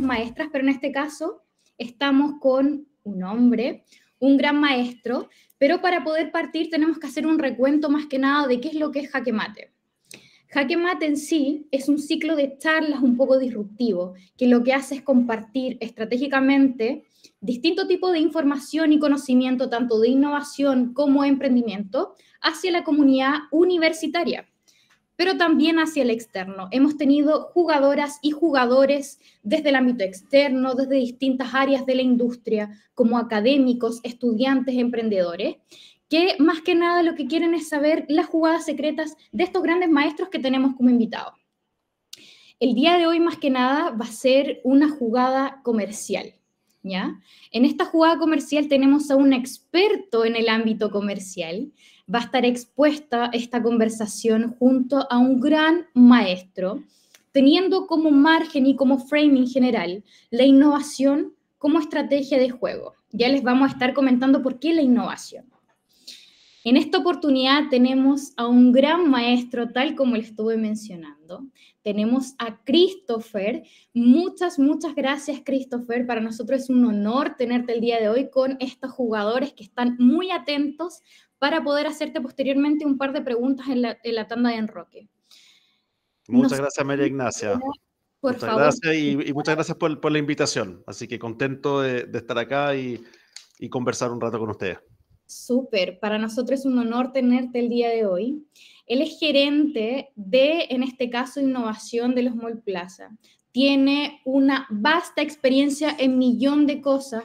maestras, pero en este caso estamos con un hombre, un gran maestro, pero para poder partir tenemos que hacer un recuento más que nada de qué es lo que es jaque mate. Jaque mate en sí es un ciclo de charlas un poco disruptivo, que lo que hace es compartir estratégicamente distinto tipo de información y conocimiento, tanto de innovación como emprendimiento, hacia la comunidad universitaria pero también hacia el externo. Hemos tenido jugadoras y jugadores desde el ámbito externo, desde distintas áreas de la industria, como académicos, estudiantes, emprendedores, que más que nada lo que quieren es saber las jugadas secretas de estos grandes maestros que tenemos como invitados. El día de hoy más que nada va a ser una jugada comercial. ¿Ya? En esta jugada comercial tenemos a un experto en el ámbito comercial va a estar expuesta esta conversación junto a un gran maestro, teniendo como margen y como framing general la innovación como estrategia de juego. Ya les vamos a estar comentando por qué la innovación. En esta oportunidad tenemos a un gran maestro, tal como le estuve mencionando. Tenemos a Christopher. Muchas, muchas gracias, Christopher. Para nosotros es un honor tenerte el día de hoy con estos jugadores que están muy atentos para poder hacerte posteriormente un par de preguntas en la, tanda de enroque. Muchas gracias, María Ignacia. Por muchas favor. Gracias y, muchas gracias por, la invitación. Así que contento de, estar acá y, conversar un rato con ustedes. Súper, para nosotros es un honor tenerte el día de hoy. Él es gerente de, en este caso, innovación de los Mall Plaza. Tiene una vasta experiencia en millón de cosas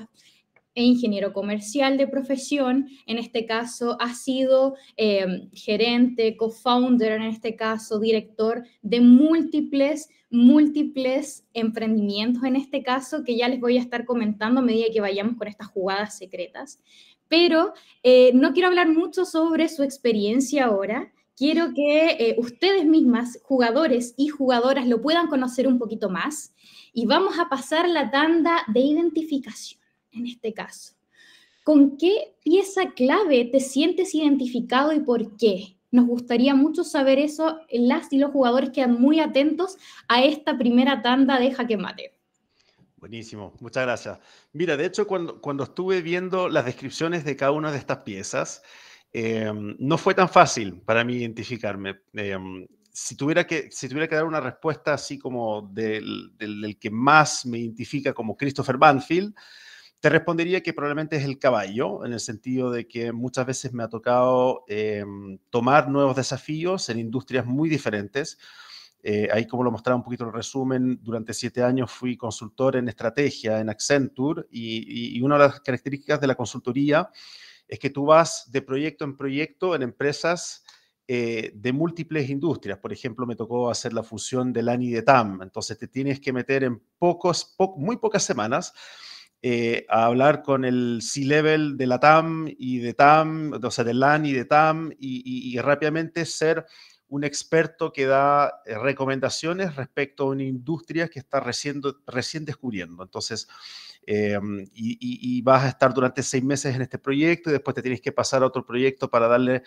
e ingeniero comercial de profesión, en este caso ha sido em, gerente, co-founder, en este caso director de múltiples, múltiples emprendimientos, en este caso que ya les voy a estar comentando a medida que vayamos con estas jugadas secretas. Pero eh, no quiero hablar mucho sobre su experiencia ahora, quiero que eh, ustedes mismas, jugadores y jugadoras, lo puedan conocer un poquito más. Y vamos a pasar la tanda de identificación en este caso. ¿Con qué pieza clave te sientes identificado y por qué? Nos gustaría mucho saber eso. Las y los jugadores quedan muy atentos a esta primera tanda de Jaque Mate. Buenísimo, muchas gracias. Mira, de hecho, cuando, cuando estuve viendo las descripciones de cada una de estas piezas, eh, no fue tan fácil para mí identificarme. Eh, si, tuviera que, si tuviera que dar una respuesta así como del, del, del que más me identifica como Christopher Banfield, te respondería que probablemente es el caballo, en el sentido de que muchas veces me ha tocado em, tomar nuevos desafíos en industrias muy diferentes. Eh, ahí como lo mostraba un poquito el resumen, durante siete años fui consultor en estrategia en Accenture y, una de las características de la consultoría es que tú vas de proyecto en proyecto en empresas eh, de múltiples industrias. Por ejemplo, me tocó hacer la fusión de y de TAM. Entonces te tienes que meter en pocos, muy pocas semanas eh, a hablar con el C-Level de la TAM y de TAM, o sea, de LAN y de TAM, y, rápidamente ser un experto que da eh, recomendaciones respecto a una industria que está recién, recién descubriendo. Entonces, eh, y, y, vas a estar durante seis meses en este proyecto y después te tienes que pasar a otro proyecto para darle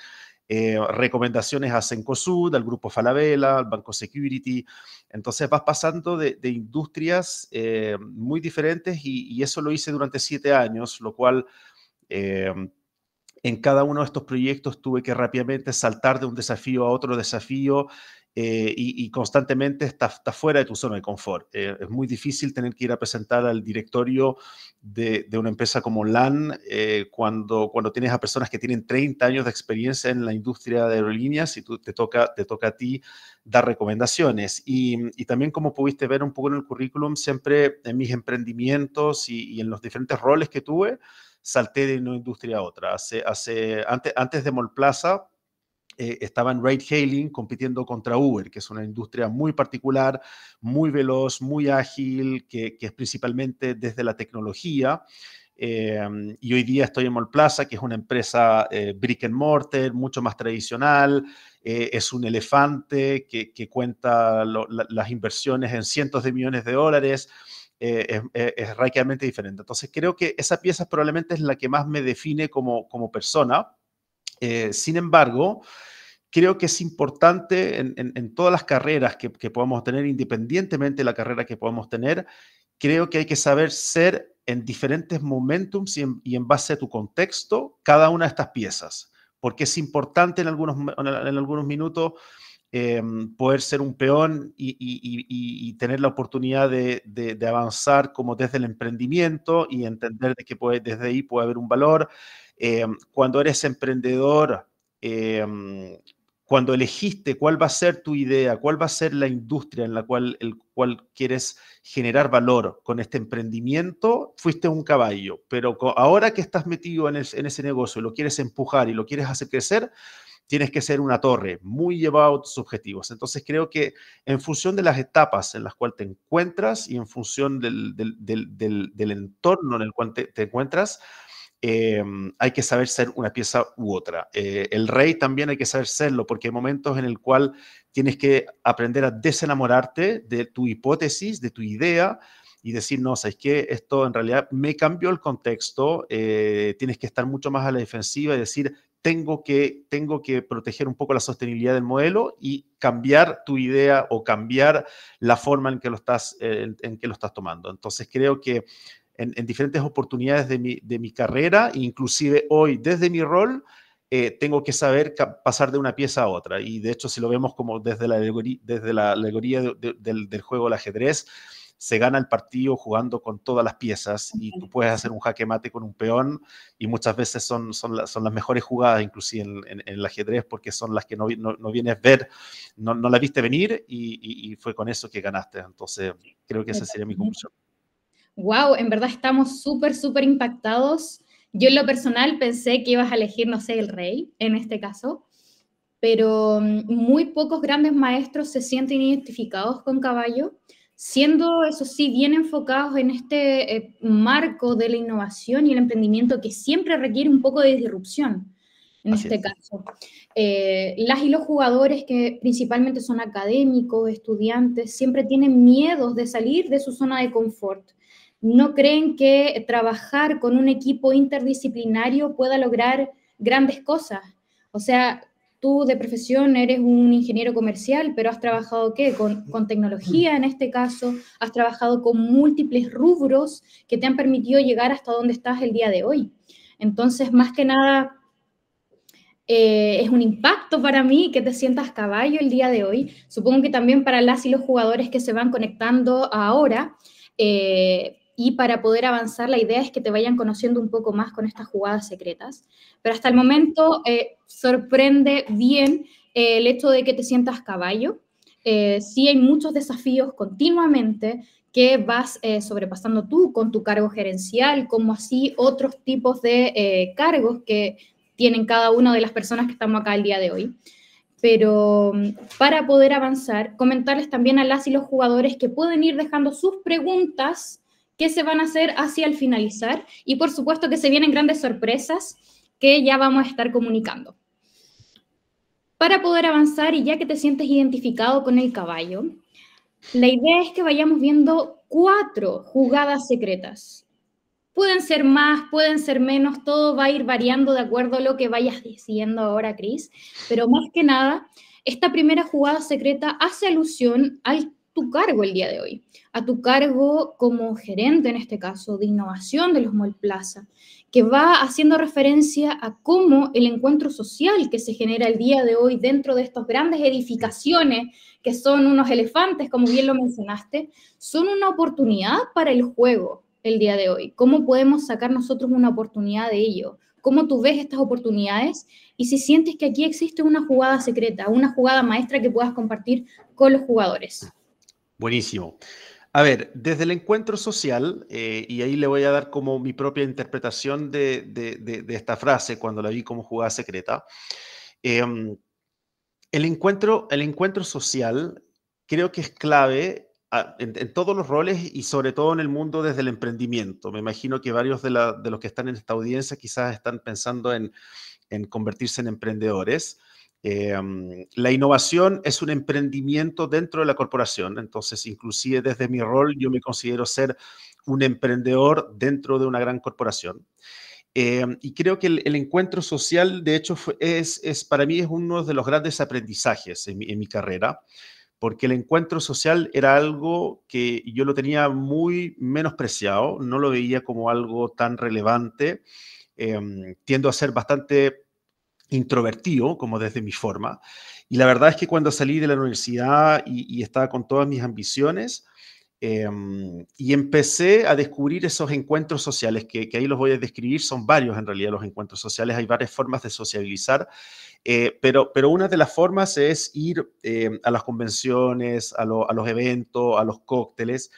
eh, recomendaciones a Cencosud, al Grupo Falabella, al Banco Security. Entonces vas pasando de, industrias eh, muy diferentes y, y, eso lo hice durante siete años, lo cual eh, en cada uno de estos proyectos tuve que rápidamente saltar de un desafío a otro desafío eh, y, constantemente estás está fuera de tu zona de confort. Eh, es muy difícil tener que ir a presentar al directorio de, una empresa como LAN eh, cuando, cuando tienes a personas que tienen 30 años de experiencia en la industria de aerolíneas y tú, te, toca, te toca a ti dar recomendaciones. Y, también como pudiste ver un poco en el currículum, siempre en mis emprendimientos y en los diferentes roles que tuve, salté de una industria a otra. Hace, hace, antes, antes de Molplaza, eh, estaba en ride hailing compitiendo contra Uber, que es una industria muy particular, muy veloz, muy ágil, que, es principalmente desde la tecnología. Em, y hoy día estoy en plaza que es una empresa eh, brick and mortar, mucho más tradicional. Eh, es un elefante que, cuenta las inversiones en cientos de millones de dólares eh, eh, es, radicalmente diferente. Entonces creo que esa pieza probablemente es la que más me define como, como persona. Eh, sin embargo, creo que es importante en, todas las carreras que, podamos tener, independientemente de la carrera que podamos tener, creo que hay que saber ser en diferentes momentos y en, base a tu contexto cada una de estas piezas, porque es importante en algunos, en algunos minutos Em, poder ser un peón y, tener la oportunidad de, avanzar como desde el emprendimiento y entender de que puede, desde ahí puede haber un valor. Em, cuando eres emprendedor, em, cuando elegiste cuál va a ser tu idea, cuál va a ser la industria en la cual, el cual quieres generar valor con este emprendimiento, fuiste un caballo, pero ahora que estás metido en, en ese negocio, lo quieres empujar y lo quieres hacer crecer, tienes que ser una torre, muy llevado a tus objetivos. Entonces creo que en función de las etapas en las cuales te encuentras y en función del, entorno en el cual te, encuentras, em, hay que saber ser una pieza u otra. Eh, el rey también hay que saber serlo, porque hay momentos en el cual tienes que aprender a desenamorarte de tu hipótesis, de tu idea, y decir, no, sabes que esto en realidad me cambió el contexto, eh, tienes que estar mucho más a la defensiva y decir, tengo que, tengo que proteger un poco la sostenibilidad del modelo y cambiar tu idea o cambiar la forma en que lo estás, eh, en que lo estás tomando. Entonces creo que en, diferentes oportunidades de mi, de mi, carrera, inclusive hoy desde mi rol, eh, tengo que saber pasar de una pieza a otra. Y de hecho, si lo vemos como desde la alegoría, desde la alegoría del, del juego del ajedrez, se gana el partido jugando con todas las piezas y tú puedes hacer un jaque mate con un peón y muchas veces son, son, son las mejores jugadas, inclusive en, en, el ajedrez, porque son las que no, no, vienes a ver, no, no la viste venir y, y, y, fue con eso que ganaste. Entonces, creo que esa sería mi conclusión. Wow, en verdad estamos súper, súper impactados. Yo en lo personal pensé que ibas a elegir, no sé, el rey en este caso, pero mm, muy pocos grandes maestros se sienten identificados con caballo siendo, eso sí, bien enfocados en este eh, marco de la innovación y el emprendimiento que siempre requiere un poco de disrupción, en este caso. Eh, las y los jugadores, que principalmente son académicos, estudiantes, siempre tienen miedos de salir de su zona de confort. No creen que trabajar con un equipo interdisciplinario pueda lograr grandes cosas. O sea, tú de profesión eres un ingeniero comercial, pero has trabajado qué? Con, tecnología en este caso, has trabajado con múltiples rubros que te han permitido llegar hasta donde estás el día de hoy. Entonces, más que nada, eh, es un impacto para mí que te sientas caballo el día de hoy. Supongo que también para las y los jugadores que se van conectando ahora. Eh, y para poder avanzar la idea es que te vayan conociendo un poco más con estas jugadas secretas. Pero hasta el momento eh, sorprende bien eh, el hecho de que te sientas caballo. Eh, sí hay muchos desafíos continuamente que vas sobrepasando tú con tu cargo gerencial, como así otros tipos de cargos que tienen cada una de las personas que estamos acá el día de hoy pero mm, para poder avanzar, comentarles también a las y los jugadores que pueden ir dejando sus preguntas Qué se van a hacer hacia el finalizar y por supuesto que se vienen grandes sorpresas que ya vamos a estar comunicando. Para poder avanzar y ya que te sientes identificado con el caballo, la idea es que vayamos viendo cuatro jugadas secretas. Pueden ser más, pueden ser menos, todo va a ir variando de acuerdo a lo que vayas diciendo ahora, Cris, pero más que nada, esta primera jugada secreta hace alusión al tu cargo el día de hoy, a tu cargo como gerente en este caso de innovación de los Mall Plaza, que va haciendo referencia a cómo el encuentro social que se genera el día de hoy dentro de estas grandes edificaciones que son unos elefantes, como bien lo mencionaste, son una oportunidad para el juego el día de hoy. ¿Cómo podemos sacar nosotros una oportunidad de ello? ¿Cómo tú ves estas oportunidades? Y si sientes que aquí existe una jugada secreta, una jugada maestra que puedas compartir con los jugadores. Buenísimo. A ver, desde el encuentro social, eh, y ahí le voy a dar como mi propia interpretación de, esta frase cuando la vi como jugada secreta. Em, el, encuentro, el encuentro social creo que es clave ah, en, todos los roles y sobre todo en el mundo desde el emprendimiento. Me imagino que varios de, los que están en esta audiencia quizás están pensando en convertirse en emprendedores. Em, la innovación es un emprendimiento dentro de la corporación, entonces inclusive desde mi rol yo me considero ser un emprendedor dentro de una gran corporación. Em, y creo que el, encuentro social, de hecho, es, para mí es uno de los grandes aprendizajes en mi, carrera, porque el encuentro social era algo que yo lo tenía muy menospreciado, no lo veía como algo tan relevante. Em, tiendo a ser bastante introvertido, como desde mi forma. Y la verdad es que cuando salí de la universidad y, estaba con todas mis ambiciones, em, y empecé a descubrir esos encuentros sociales, que, ahí los voy a describir, son varios en realidad los encuentros sociales, hay varias formas de sociabilizar, eh, pero, pero una de las formas es ir eh, a las convenciones, a los eventos, a los cócteles,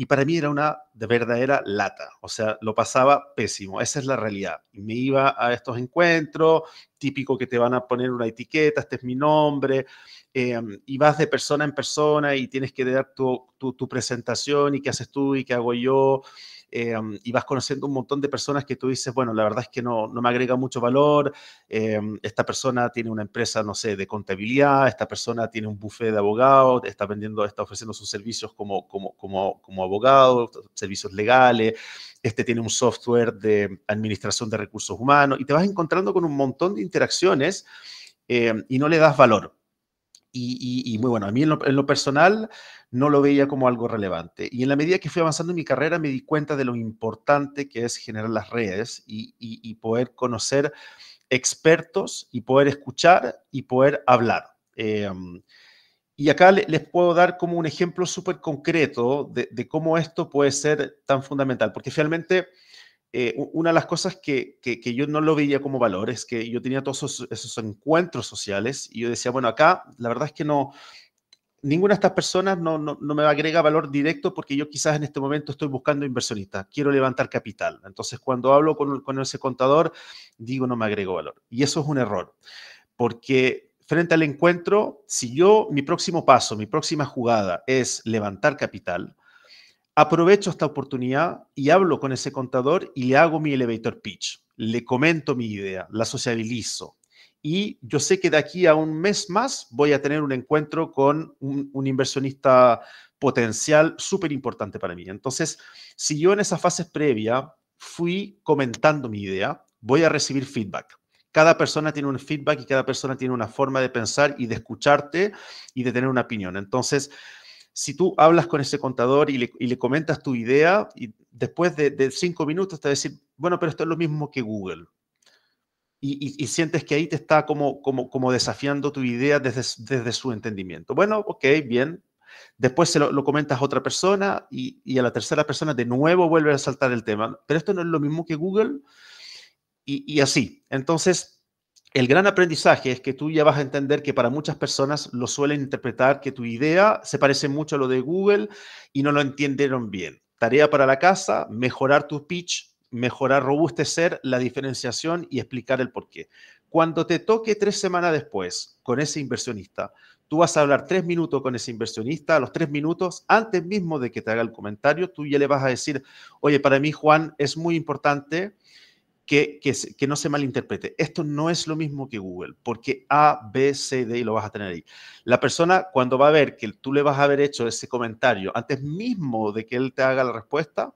y para mí era una verdadera lata, o sea, lo pasaba pésimo, esa es la realidad. Me iba a estos encuentros, típico que te van a poner una etiqueta, este es mi nombre, em, y vas de persona en persona y tienes que dar tu, tu presentación y qué haces tú y qué hago yo. Eh, y vas conociendo un montón de personas que tú dices, bueno, la verdad es que no, no me agrega mucho valor, eh, esta persona tiene una empresa, no sé, de contabilidad, esta persona tiene un buffet de abogados, está vendiendo, está ofreciendo sus servicios como, como, como, como abogado, servicios legales, este tiene un software de administración de recursos humanos y te vas encontrando con un montón de interacciones eh, y no le das valor. Y, muy bueno, a mí en lo, en lo personal no lo veía como algo relevante. Y en la medida que fui avanzando en mi carrera me di cuenta de lo importante que es generar las redes y, poder conocer expertos y poder escuchar y poder hablar. Em, y acá les puedo dar como un ejemplo súper concreto de, cómo esto puede ser tan fundamental, porque finalmente eh, una de las cosas que, yo no lo veía como valor es que yo tenía todos esos, esos, encuentros sociales y yo decía, bueno, acá la verdad es que no, ninguna de estas personas no, me agrega valor directo porque yo quizás en este momento estoy buscando inversionistas, quiero levantar capital. Entonces, cuando hablo con, con ese contador, digo no me agrego valor. Y eso es un error, porque frente al encuentro, si yo, mi próximo paso, mi próxima jugada es levantar capital, aprovecho esta oportunidad y hablo con ese contador y le hago mi elevator pitch, le comento mi idea, la sociabilizo, y yo sé que de aquí a un mes más voy a tener un encuentro con un, inversionista potencial súper importante para mí. Entonces, si yo en esas fases previas fui comentando mi idea, voy a recibir feedback. Cada persona tiene un feedback y cada persona tiene una forma de pensar y de escucharte y de tener una opinión. Entonces, si tú hablas con ese contador y le, comentas tu idea, y después de, de, cinco minutos te va a decir, bueno, pero esto es lo mismo que Google y, sientes que ahí te está como, como, desafiando tu idea desde, desde su entendimiento. Bueno, ok, bien. Después se lo, comentas a otra persona y, y, a la tercera persona de nuevo vuelve a saltar el tema. Pero esto no es lo mismo que Google y, así. Entonces, el gran aprendizaje es que tú ya vas a entender que para muchas personas lo suelen interpretar que tu idea se parece mucho a lo de Google y no lo entendieron bien. Tarea para la casa, mejorar tu pitch, mejorar, robustecer la diferenciación y explicar el porqué. Cuando te toque tres semanas después con ese inversionista, tú vas a hablar tres minutos con ese inversionista, a los tres minutos, antes mismo de que te haga el comentario, tú ya le vas a decir, oye, para mí, Juan, es muy importante que, que, que no se malinterprete. Esto no es lo mismo que Google, porque A, B, C, D, y lo vas a tener ahí. La persona, cuando va a ver que tú le vas a haber hecho ese comentario, antes mismo de que él te haga la respuesta,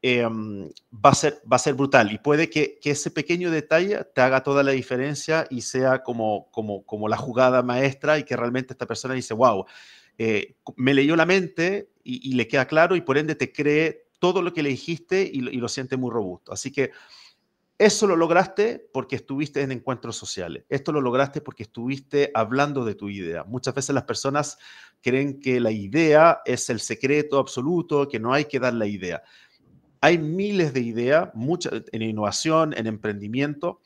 Em, va, a ser, va a ser brutal y puede que, ese pequeño detalle te haga toda la diferencia y sea como, como, como la jugada maestra y que realmente esta persona dice, wow, eh, me leyó la mente y, le queda claro y por ende te cree todo lo que le dijiste y y lo siente muy robusto. Así que eso lo lograste porque estuviste en encuentros sociales. Esto lo lograste porque estuviste hablando de tu idea. Muchas veces las personas creen que la idea es el secreto absoluto, que no hay que dar la idea hay miles de ideas, muchas en innovación, en emprendimiento.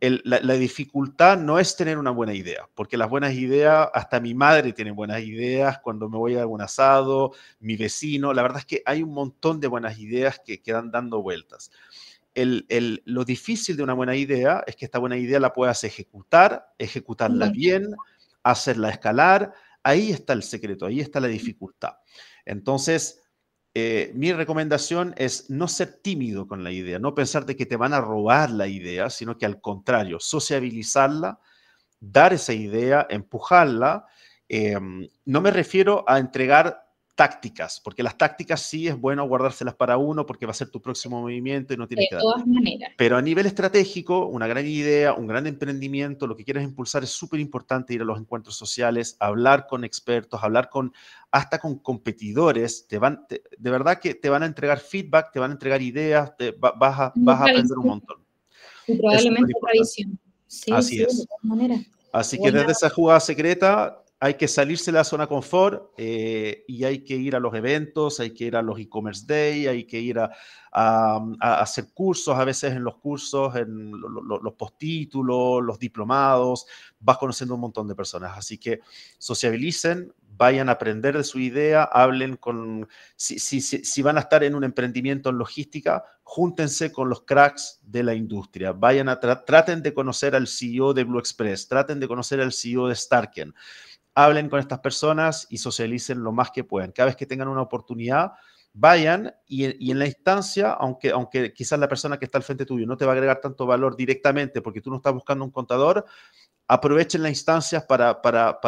la, dificultad no es tener una buena idea, porque las buenas ideas, hasta mi madre tiene buenas ideas, cuando me voy a algún asado, mi vecino, la verdad es que hay un montón de buenas ideas que quedan dando vueltas. lo difícil de una buena idea es que esta buena idea la puedas ejecutar, ejecutarla bien, hacerla escalar, ahí está el secreto, ahí está la dificultad. Entonces, eh, mi recomendación es no ser tímido con la idea, no pensar que te van a robar la idea, sino que al contrario, sociabilizarla, dar esa idea, empujarla. Em, no me refiero a entregar tácticas, porque las tácticas sí es bueno guardárselas para uno porque va a ser tu próximo movimiento y no tiene que dar. todas maneras. Pero a nivel estratégico, una gran idea, un gran emprendimiento, lo que quieres impulsar es súper importante ir a los encuentros sociales, hablar con expertos, hablar con hasta con competidores, te van de verdad que te van a entregar feedback, te van a entregar ideas, te, vas a, aprender un montón. probablemente Así es. Así que desde esa jugada secreta hay que salirse de la zona confort eh, y hay que ir a los eventos, hay que ir a los e-commerce day, hay que ir a, hacer cursos, a veces en los cursos, en los postítulos, los diplomados, vas conociendo un montón de personas. Así que sociabilicen, vayan a aprender de su idea, hablen con, si, van a estar en un emprendimiento en logística, júntense con los cracks de la industria, vayan a, traten de conocer al CEO de Blue Express, traten de conocer al CEO de Starken hablen con estas personas y socialicen lo más que puedan. Cada vez que tengan una oportunidad, vayan y, en la instancia, aunque, aunque quizás la persona que está al frente tuyo no te va a agregar tanto valor directamente porque tú no estás buscando un contador, aprovechen las instancias para, para,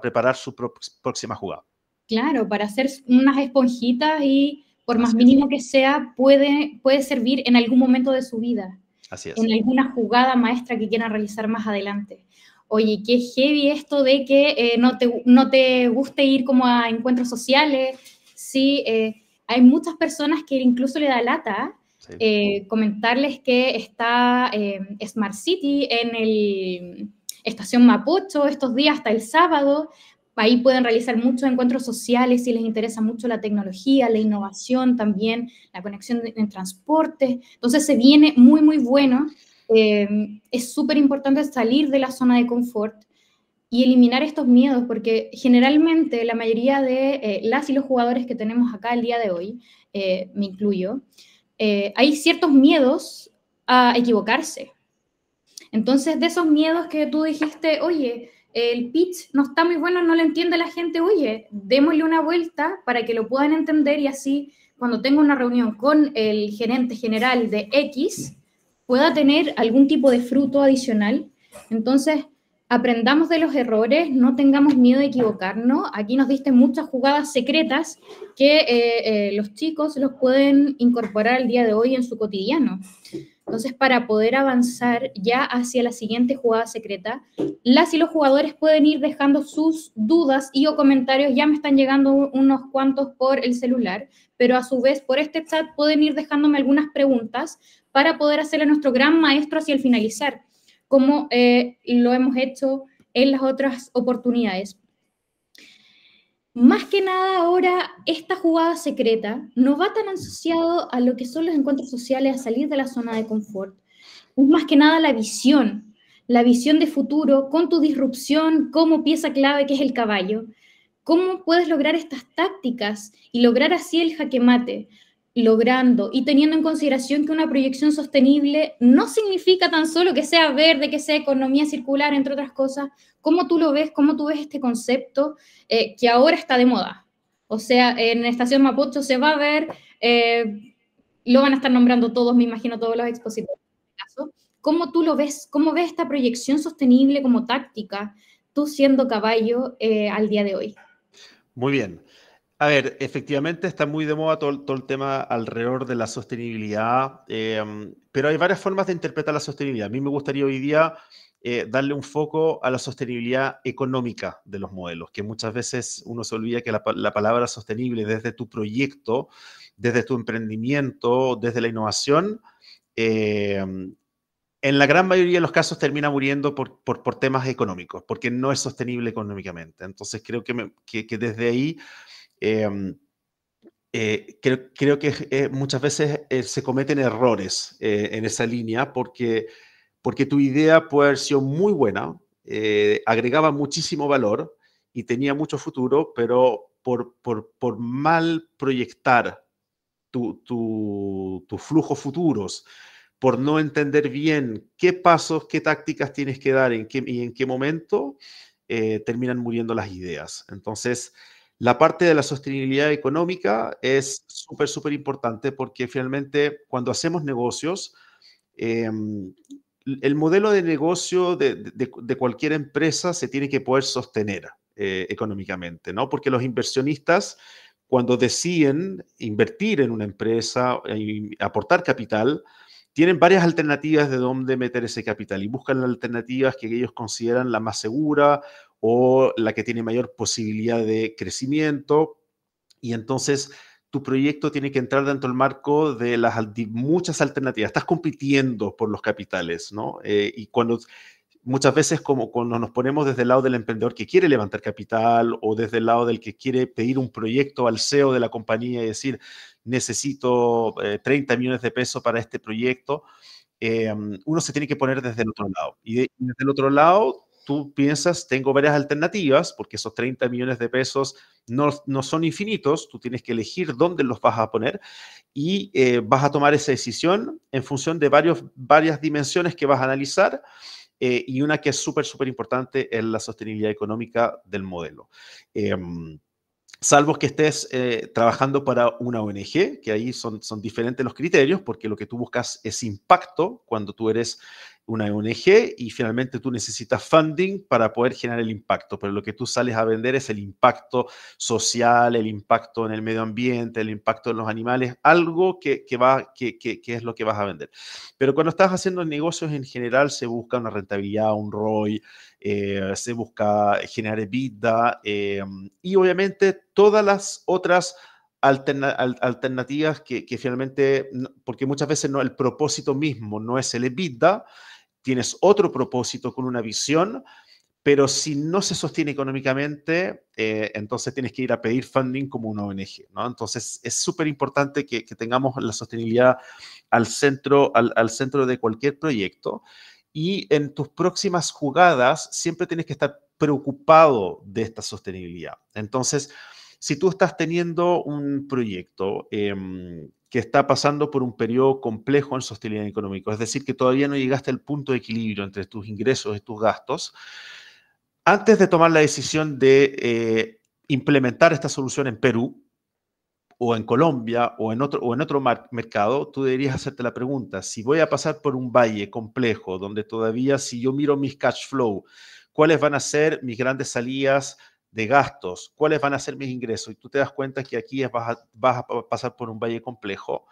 preparar su próxima jugada. Claro, para hacer unas esponjitas y por más mínimo que sea, puede, puede servir en algún momento de su vida. Así es. En alguna jugada maestra que quieran realizar más adelante oye, qué heavy esto de que eh, no, te, no te guste ir como a encuentros sociales, sí, eh, hay muchas personas que incluso le da lata eh, comentarles que está Smart City en el estación Mapocho estos días hasta el sábado, ahí pueden realizar muchos encuentros sociales si les interesa mucho la tecnología, la innovación también, la conexión en transporte. Entonces se viene muy, muy bueno. Em, es súper importante salir de la zona de confort y eliminar estos miedos, porque generalmente la mayoría de eh, las y los jugadores que tenemos acá el día de hoy, eh, me incluyo, eh, hay ciertos miedos a equivocarse. Entonces, de esos miedos que tú dijiste, oye, el pitch no está muy bueno, no lo entiende la gente, oye, démosle una vuelta para que lo puedan entender y así cuando tengo una reunión con el gerente general de X, pueda tener algún tipo de fruto adicional. Entonces, aprendamos de los errores, no tengamos miedo de equivocarnos. Aquí nos diste muchas jugadas secretas que eh, eh, los chicos los pueden incorporar al día de hoy en su cotidiano. Entonces, para poder avanzar ya hacia la siguiente jugada secreta, las y los jugadores pueden ir dejando sus dudas y o comentarios. Ya me están llegando unos cuantos por el celular, pero a su vez por este chat pueden ir dejándome algunas preguntas para poder hacerle nuestro gran maestro hacia el finalizar, como eh, lo hemos hecho en las otras oportunidades. Más que nada ahora, esta jugada secreta no va tan asociado a lo que son los encuentros sociales, a salir de la zona de confort. más que nada la visión, la visión de futuro con tu disrupción como pieza clave que es el caballo. ¿Cómo puedes lograr estas tácticas y lograr así el jaque mate? logrando y teniendo en consideración que una proyección sostenible no significa tan solo que sea verde, que sea economía circular, entre otras cosas, ¿cómo tú lo ves? ¿Cómo tú ves este concepto eh, que ahora está de moda? O sea, en Estación Mapocho se va a ver, eh, lo van a estar nombrando todos, me imagino, todos los expositores. Este ¿Cómo tú lo ves? ¿Cómo ves esta proyección sostenible como táctica, tú siendo caballo eh, al día de hoy? Muy bien. A ver, efectivamente está muy de moda todo, el tema alrededor de la sostenibilidad, em, pero hay varias formas de interpretar la sostenibilidad. A mí me gustaría hoy día eh, darle un foco a la sostenibilidad económica de los modelos, que muchas veces uno se olvida que la, palabra sostenible desde tu proyecto, desde tu emprendimiento, desde la innovación, em, en la gran mayoría de los casos termina muriendo por, por, por temas económicos, porque no es sostenible económicamente. Entonces creo que, que desde ahí Em, eh, creo, que eh, muchas veces eh, se cometen errores en esa línea porque, porque tu idea puede haber sido muy buena, agregaba muchísimo valor y tenía mucho futuro, pero por, por, mal proyectar tus tu, tu flujos futuros, por no entender bien qué pasos, qué tácticas tienes que dar en qué, y en qué momento, terminan muriendo las ideas. Entonces, la parte de la sostenibilidad económica es súper, súper importante porque finalmente cuando hacemos negocios, em, el modelo de negocio de, cualquier empresa se tiene que poder sostener eh, económicamente, ¿no? Porque los inversionistas, cuando deciden invertir en una empresa, e y aportar capital, tienen varias alternativas de dónde meter ese capital y buscan las alternativas que ellos consideran la más segura o la que tiene mayor posibilidad de crecimiento. Y entonces tu proyecto tiene que entrar dentro del marco de las muchas alternativas. Estás compitiendo por los capitales, ¿no? Eh, y cuando muchas veces como cuando nos ponemos desde el lado del emprendedor que quiere levantar capital o desde el lado del que quiere pedir un proyecto al CEO de la compañía y decir, necesito 30 eh, millones de pesos para este proyecto, eh, uno se tiene que poner desde el otro lado. y desde el otro lado tú piensas, tengo varias alternativas, porque esos 30 millones de pesos no, son infinitos, tú tienes que elegir dónde los vas a poner y eh, vas a tomar esa decisión en función de varios, varias dimensiones que vas a analizar. Eh, y una que es súper, súper importante es la sostenibilidad económica del modelo. Em, salvo que estés eh, trabajando para una ONG, que ahí son, son diferentes los criterios, porque lo que tú buscas es impacto cuando tú eres una ONG y finalmente tú necesitas funding para poder generar el impacto, pero lo que tú sales a vender es el impacto social, el impacto en el medio ambiente, el impacto en los animales, algo que, va, que, es lo que vas a vender. Pero cuando estás haciendo negocios en general se busca una rentabilidad, un ROI, eh, se busca generar EBITDA eh, y obviamente todas las otras alternativas que, finalmente, porque muchas veces no, el propósito mismo no es el EBITDA, tienes otro propósito con una visión, pero si no se sostiene económicamente, eh, entonces tienes que ir a pedir funding como una ONG, ¿no? Entonces es súper importante que, tengamos la sostenibilidad al centro, al, centro de cualquier proyecto y en tus próximas jugadas siempre tienes que estar preocupado de esta sostenibilidad. Entonces, si tú estás teniendo un proyecto em, que está pasando por un periodo complejo en su hostilidad económica, es decir, que todavía no llegaste al punto de equilibrio entre tus ingresos y tus gastos, antes de tomar la decisión de eh, implementar esta solución en Perú o en Colombia o en otro, o en otro mercado, tú deberías hacerte la pregunta, si voy a pasar por un valle complejo donde todavía si yo miro mis cash flow, cuáles van a ser mis grandes salidas, de gastos, cuáles van a ser mis ingresos, y tú te das cuenta que aquí vas a, vas a pasar por un valle complejo,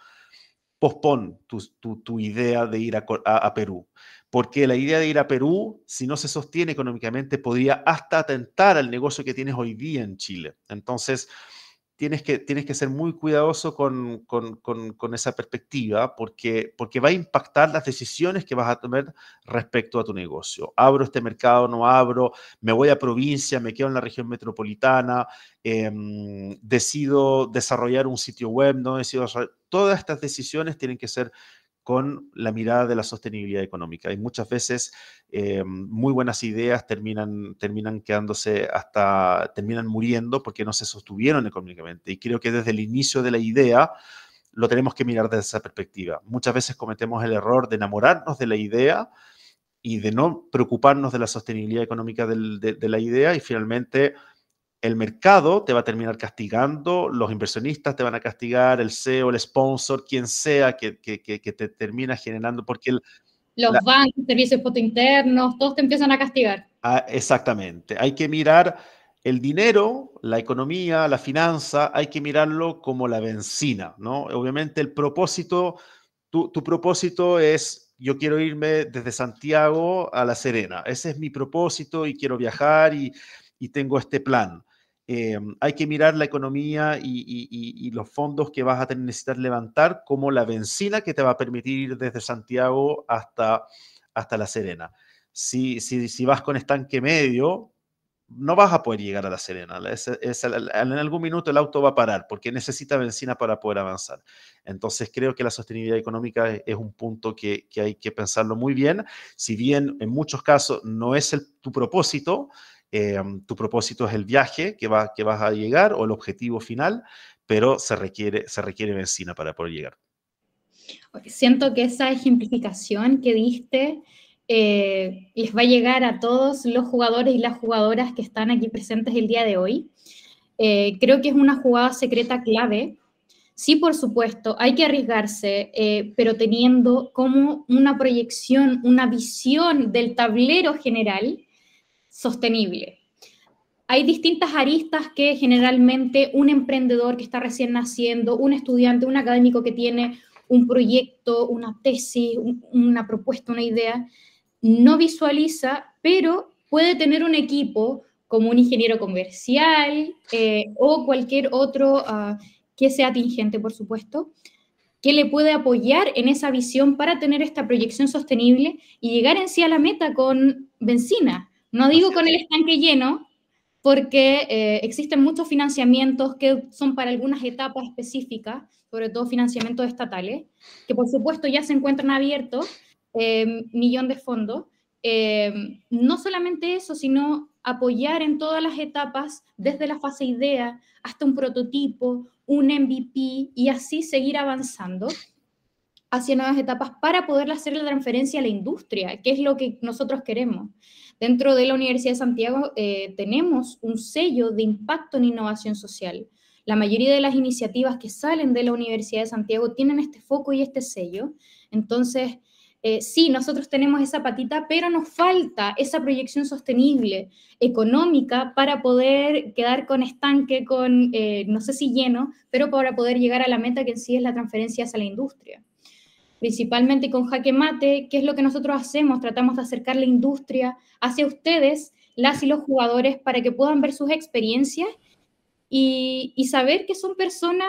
pospon tu, idea de ir a, a, Perú, porque la idea de ir a Perú, si no se sostiene económicamente, podría hasta atentar al negocio que tienes hoy día en Chile. Entonces, tienes que, tienes que ser muy cuidadoso con, con, esa perspectiva porque, porque va a impactar las decisiones que vas a tomar respecto a tu negocio. ¿Abro este mercado? ¿No abro? ¿Me voy a provincia? ¿Me quedo en la región metropolitana? Em, ¿Decido desarrollar un sitio web? ¿No decido Todas estas decisiones tienen que ser con la mirada de la sostenibilidad económica. Y muchas veces eh, muy buenas ideas terminan, terminan quedándose hasta, terminan muriendo porque no se sostuvieron económicamente. Y creo que desde el inicio de la idea lo tenemos que mirar desde esa perspectiva. Muchas veces cometemos el error de enamorarnos de la idea y de no preocuparnos de la sostenibilidad económica de la idea y finalmente el mercado te va a terminar castigando, los inversionistas te van a castigar, el CEO, el sponsor, quien sea que, te termina generando, porque los bancos, servicios internos, todos te empiezan a castigar. Ah, exactamente, hay que mirar el dinero, la economía, la finanza, hay que mirarlo como la benzina, ¿no? Obviamente el propósito, tu, tu propósito es yo quiero irme desde Santiago a La Serena. Ese es mi propósito y quiero viajar y, y, tengo este plan. Eh, hay que mirar la economía y, los fondos que vas a necesitar levantar, como la benzina que te va a permitir ir desde Santiago hasta, hasta La Serena. Si, si, vas con estanque medio, no vas a poder llegar a La Serena. en algún minuto el auto va a parar porque necesita benzina para poder avanzar. Entonces creo que la sostenibilidad económica es, un punto que, hay que pensarlo muy bien. Si bien en muchos casos no es tu propósito, Em, tu propósito es el viaje que, va, vas a llegar o el objetivo final, pero se requiere, se requiere benzina para poder llegar. Siento que esa ejemplificación que diste eh, les va a llegar a todos los jugadores y las jugadoras que están aquí presentes el día de hoy. Eh, creo que es una jugada secreta clave. Sí, por supuesto, hay que arriesgarse, eh, pero teniendo como una proyección, una visión del tablero general sostenible. Hay distintas aristas que generalmente un emprendedor que está recién naciendo, un estudiante, un académico que tiene un proyecto, una tesis, una propuesta, una idea, no visualiza, pero puede tener un equipo como un ingeniero comercial eh, o cualquier otro ah, que sea tingente, por supuesto, que le puede apoyar en esa visión para tener esta proyección sostenible y llegar en sí a la meta con benzina, no digo con el estanque lleno, porque eh, existen muchos financiamientos que son para algunas etapas específicas, sobre todo financiamientos estatales, que por supuesto ya se encuentran abiertos, em, millón de fondos. Em, no solamente eso, sino apoyar en todas las etapas, desde la fase idea hasta un prototipo, un MVP, y así seguir avanzando hacia nuevas etapas para poder hacer la transferencia a la industria, que es lo que nosotros queremos. Dentro de la Universidad de Santiago eh, tenemos un sello de impacto en innovación social. La mayoría de las iniciativas que salen de la Universidad de Santiago tienen este foco y este sello. Entonces, eh, sí, nosotros tenemos esa patita, pero nos falta esa proyección sostenible, económica, para poder quedar con estanque, con, eh, no sé si lleno, pero para poder llegar a la meta que en sí es la transferencia hacia la industria principalmente con Jaque Mate, que es lo que nosotros hacemos, tratamos de acercar la industria hacia ustedes, las y los jugadores, para que puedan ver sus experiencias y, saber que son personas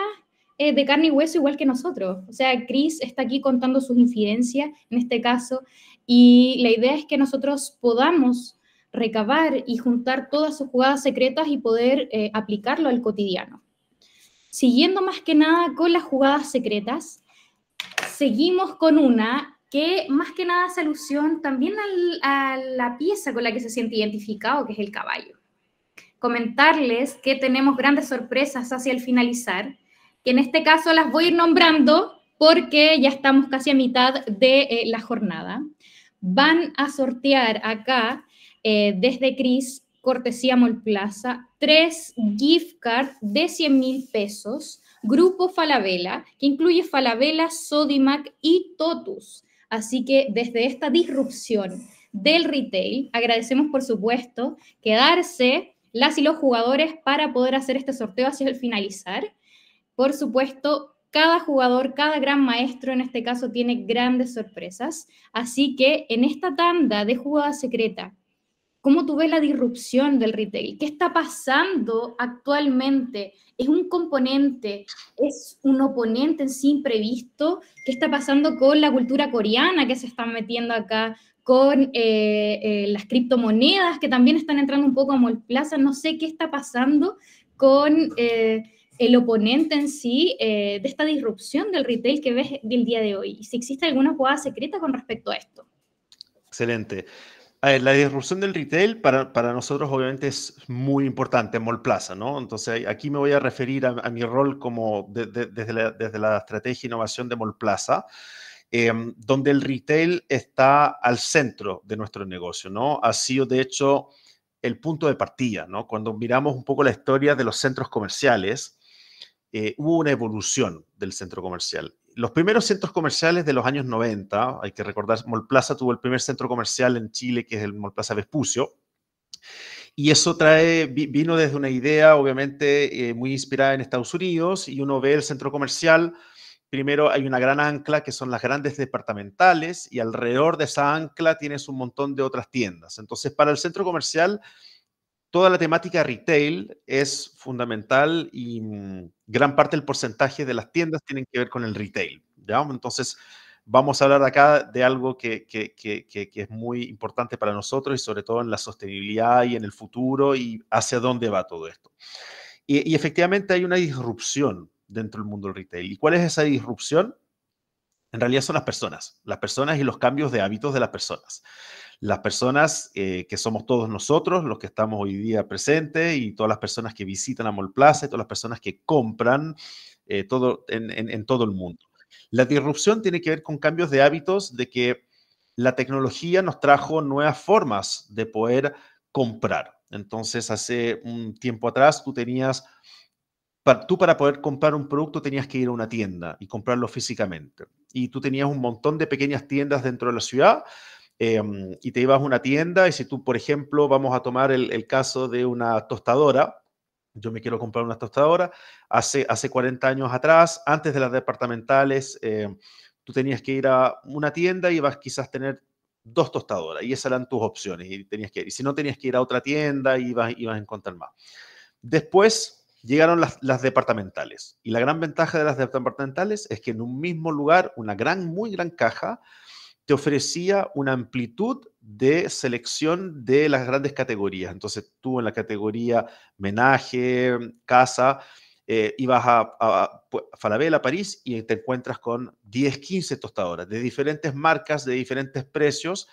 eh, de carne y hueso igual que nosotros. O sea, Chris está aquí contando sus incidencias, en este caso, y la idea es que nosotros podamos recabar y juntar todas sus jugadas secretas y poder eh, aplicarlo al cotidiano. Siguiendo más que nada con las jugadas secretas, seguimos con una que más que nada hace alusión también a la pieza con la que se siente identificado, que es el caballo. Comentarles que tenemos grandes sorpresas hacia el finalizar, que en este caso las voy a ir nombrando porque ya estamos casi a mitad de eh, la jornada. Van a sortear acá eh, desde Cris, cortesía Molplaza, Plaza, tres gift cards de 100 mil pesos grupo Falabella, que incluye Falabella, Sodimac y Totus. Así que desde esta disrupción del retail, agradecemos por supuesto quedarse las y los jugadores para poder hacer este sorteo hacia el finalizar. Por supuesto, cada jugador, cada gran maestro en este caso tiene grandes sorpresas. Así que en esta tanda de jugada secreta ¿Cómo tú ves la disrupción del retail? ¿Qué está pasando actualmente? ¿Es un componente? ¿Es un oponente en sí imprevisto? ¿Qué está pasando con la cultura coreana que se está metiendo acá? Con eh, eh, las criptomonedas que también están entrando un poco a plaza. No sé qué está pasando con eh, el oponente en sí de esta disrupción del retail que ves del día de hoy. Y si existe alguna jugada secreta con respecto a esto. Excelente. Eh, la disrupción del retail para, para, nosotros obviamente es muy importante en Plaza, ¿no? Entonces aquí me voy a referir a, mi rol como desde, la, desde, la, estrategia e innovación de Molplaza, eh, em, donde el retail está al centro de nuestro negocio, ¿no? Ha sido de hecho el punto de partida, ¿no? Cuando miramos un poco la historia de los centros comerciales, eh, hubo una evolución del centro comercial los primeros centros comerciales de los años 90, hay que recordar, Molplaza tuvo el primer centro comercial en Chile, que es el Molplaza Vespucio, y eso trae, vino desde una idea, obviamente, eh, muy inspirada en Estados Unidos, y uno ve el centro comercial, primero hay una gran ancla, que son las grandes departamentales, y alrededor de esa ancla tienes un montón de otras tiendas. Entonces, para el centro comercial, toda la temática retail es fundamental y mm, gran parte del porcentaje de las tiendas tienen que ver con el retail. ¿ya? Entonces, vamos a hablar acá de algo que, es muy importante para nosotros y sobre todo en la sostenibilidad y en el futuro y hacia dónde va todo esto. Y, y efectivamente hay una disrupción dentro del mundo del retail. ¿Y cuál es esa disrupción? En realidad son las personas, las personas y los cambios de hábitos de las personas las personas eh, que somos todos nosotros, los que estamos hoy día presentes y todas las personas que visitan Amol Plaza y todas las personas que compran eh, todo, en, en todo el mundo. La disrupción tiene que ver con cambios de hábitos, de que la tecnología nos trajo nuevas formas de poder comprar. Entonces, hace un tiempo atrás tú tenías, tú para poder comprar un producto tenías que ir a una tienda y comprarlo físicamente. Y tú tenías un montón de pequeñas tiendas dentro de la ciudad Em, y te ibas a una tienda y si tú, por ejemplo, vamos a tomar el, caso de una tostadora, yo me quiero comprar una tostadora, hace, hace 40 años atrás, antes de las departamentales, em, tú tenías que ir a una tienda y vas quizás tener dos tostadoras y esas eran tus opciones y tenías que Y si no tenías que ir a otra tienda y ibas, ibas a encontrar más. Después llegaron las, departamentales y la gran ventaja de las departamentales es que en un mismo lugar, una gran, muy gran caja, te ofrecía una amplitud de selección de las grandes categorías. Entonces tú en la categoría menaje, casa, eh, ibas a, Falabella, París, y te encuentras con 10, 15 tostadoras de diferentes marcas, de diferentes precios,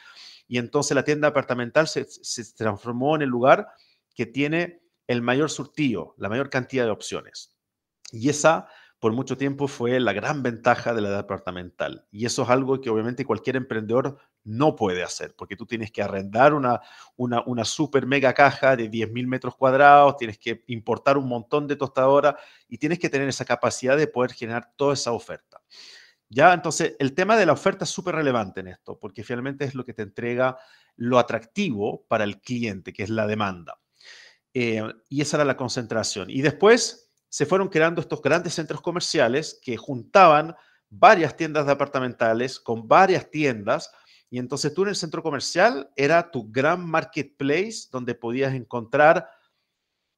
y entonces la tienda departamental se, se transformó en el lugar que tiene el mayor surtido, la mayor cantidad de opciones. Y esa por mucho tiempo fue la gran ventaja de la edad departamental. Y eso es algo que obviamente cualquier emprendedor no puede hacer, porque tú tienes que arrendar una, una, super mega caja de 10.000 metros cuadrados, tienes que importar un montón de tostadoras y tienes que tener esa capacidad de poder generar toda esa oferta. Ya, entonces, el tema de la oferta es súper relevante en esto, porque finalmente es lo que te entrega lo atractivo para el cliente, que es la demanda. Eh, y esa era la concentración. Y después, se fueron creando estos grandes centros comerciales que juntaban varias tiendas departamentales con varias tiendas. Y entonces tú en el centro comercial era tu gran marketplace donde podías encontrar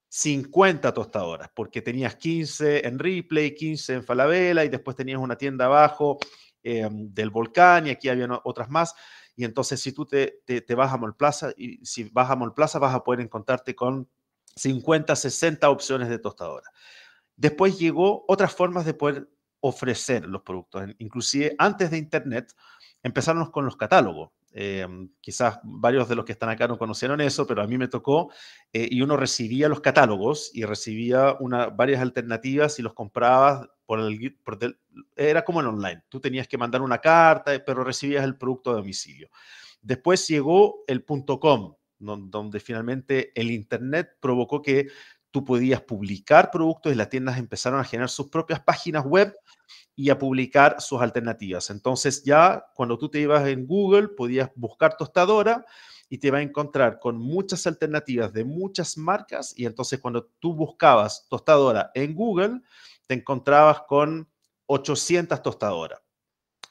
50 tostadoras, porque tenías 15 en Ripley, 15 en Falabella y después tenías una tienda abajo em, del Volcán y aquí había otras más. Y entonces si tú te, te, te vas a Mall Plaza y si vas a Mall Plaza vas a poder encontrarte con 50, 60 opciones de tostadora. Después llegó otras formas de poder ofrecer los productos. Inclusive antes de Internet empezaron con los catálogos. Em, quizás varios de los que están acá no conocieron eso, pero a mí me tocó eh, y uno recibía los catálogos y recibía varias alternativas y los compraba por el, era como en online. Tú tenías que mandar una carta, pero recibías el producto de domicilio. Después llegó el .com, donde finalmente el Internet provocó que tú podías publicar productos y las tiendas empezaron a generar sus propias páginas web y a publicar sus alternativas. Entonces ya cuando tú te ibas en Google podías buscar tostadora y te va a encontrar con muchas alternativas de muchas marcas y entonces cuando tú buscabas tostadora en Google te encontrabas con 800 tostadoras.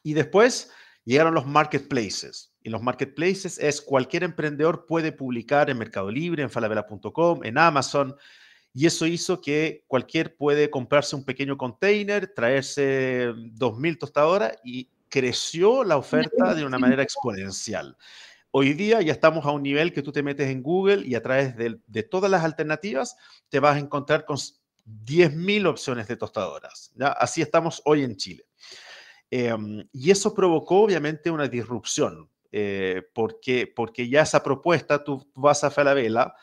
Y después llegaron los marketplaces en los marketplaces es cualquier emprendedor puede publicar en Mercado Libre, en falabella.com, en Amazon, y eso hizo que cualquier puede comprarse un pequeño container, traerse 2.000 mm, tostadoras y creció la oferta de una manera exponencial. Hoy día ya estamos a un nivel que tú te metes en Google y a través de, todas las alternativas te vas a encontrar con 10.000 opciones de tostadoras. Así estamos hoy en Chile. Em, y eso provocó obviamente una disrupción eh, porque, porque ya esa propuesta tú vas a Falabella,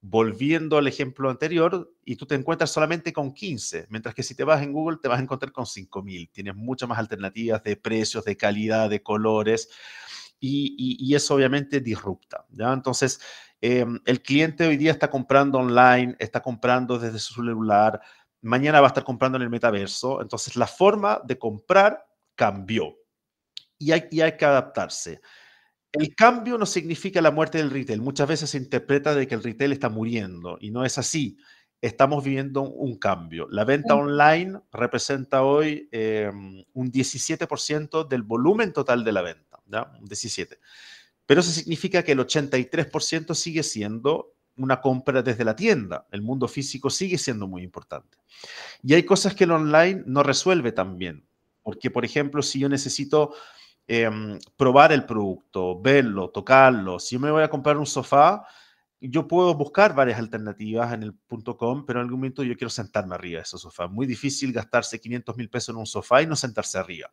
volviendo al ejemplo anterior, y tú te encuentras solamente con 15, mientras que si te vas en Google te vas a encontrar con 5.000. Tienes muchas más alternativas de precios, de calidad, de colores, y, eso obviamente disrupta. ¿ya? Entonces, em, el cliente hoy día está comprando online, está comprando desde su celular, mañana va a estar comprando en el metaverso, entonces la forma de comprar cambió y hay, que adaptarse. El cambio no significa la muerte del retail. Muchas veces se interpreta de que el retail está muriendo y no es así. Estamos viviendo un cambio. La venta online representa hoy em, un 17% del volumen total de la venta, ¿ya? 17%. Pero eso significa que el 83% sigue siendo una compra desde la tienda. El mundo físico sigue siendo muy importante. Y hay cosas que el online no resuelve también. Porque, por ejemplo, si yo necesito Em, probar el producto, verlo, tocarlo. Si me voy a comprar un sofá, yo puedo buscar varias alternativas en el punto .com, pero en algún momento yo quiero sentarme arriba de ese sofá. Muy difícil gastarse 500 mil pesos en un sofá y no sentarse arriba.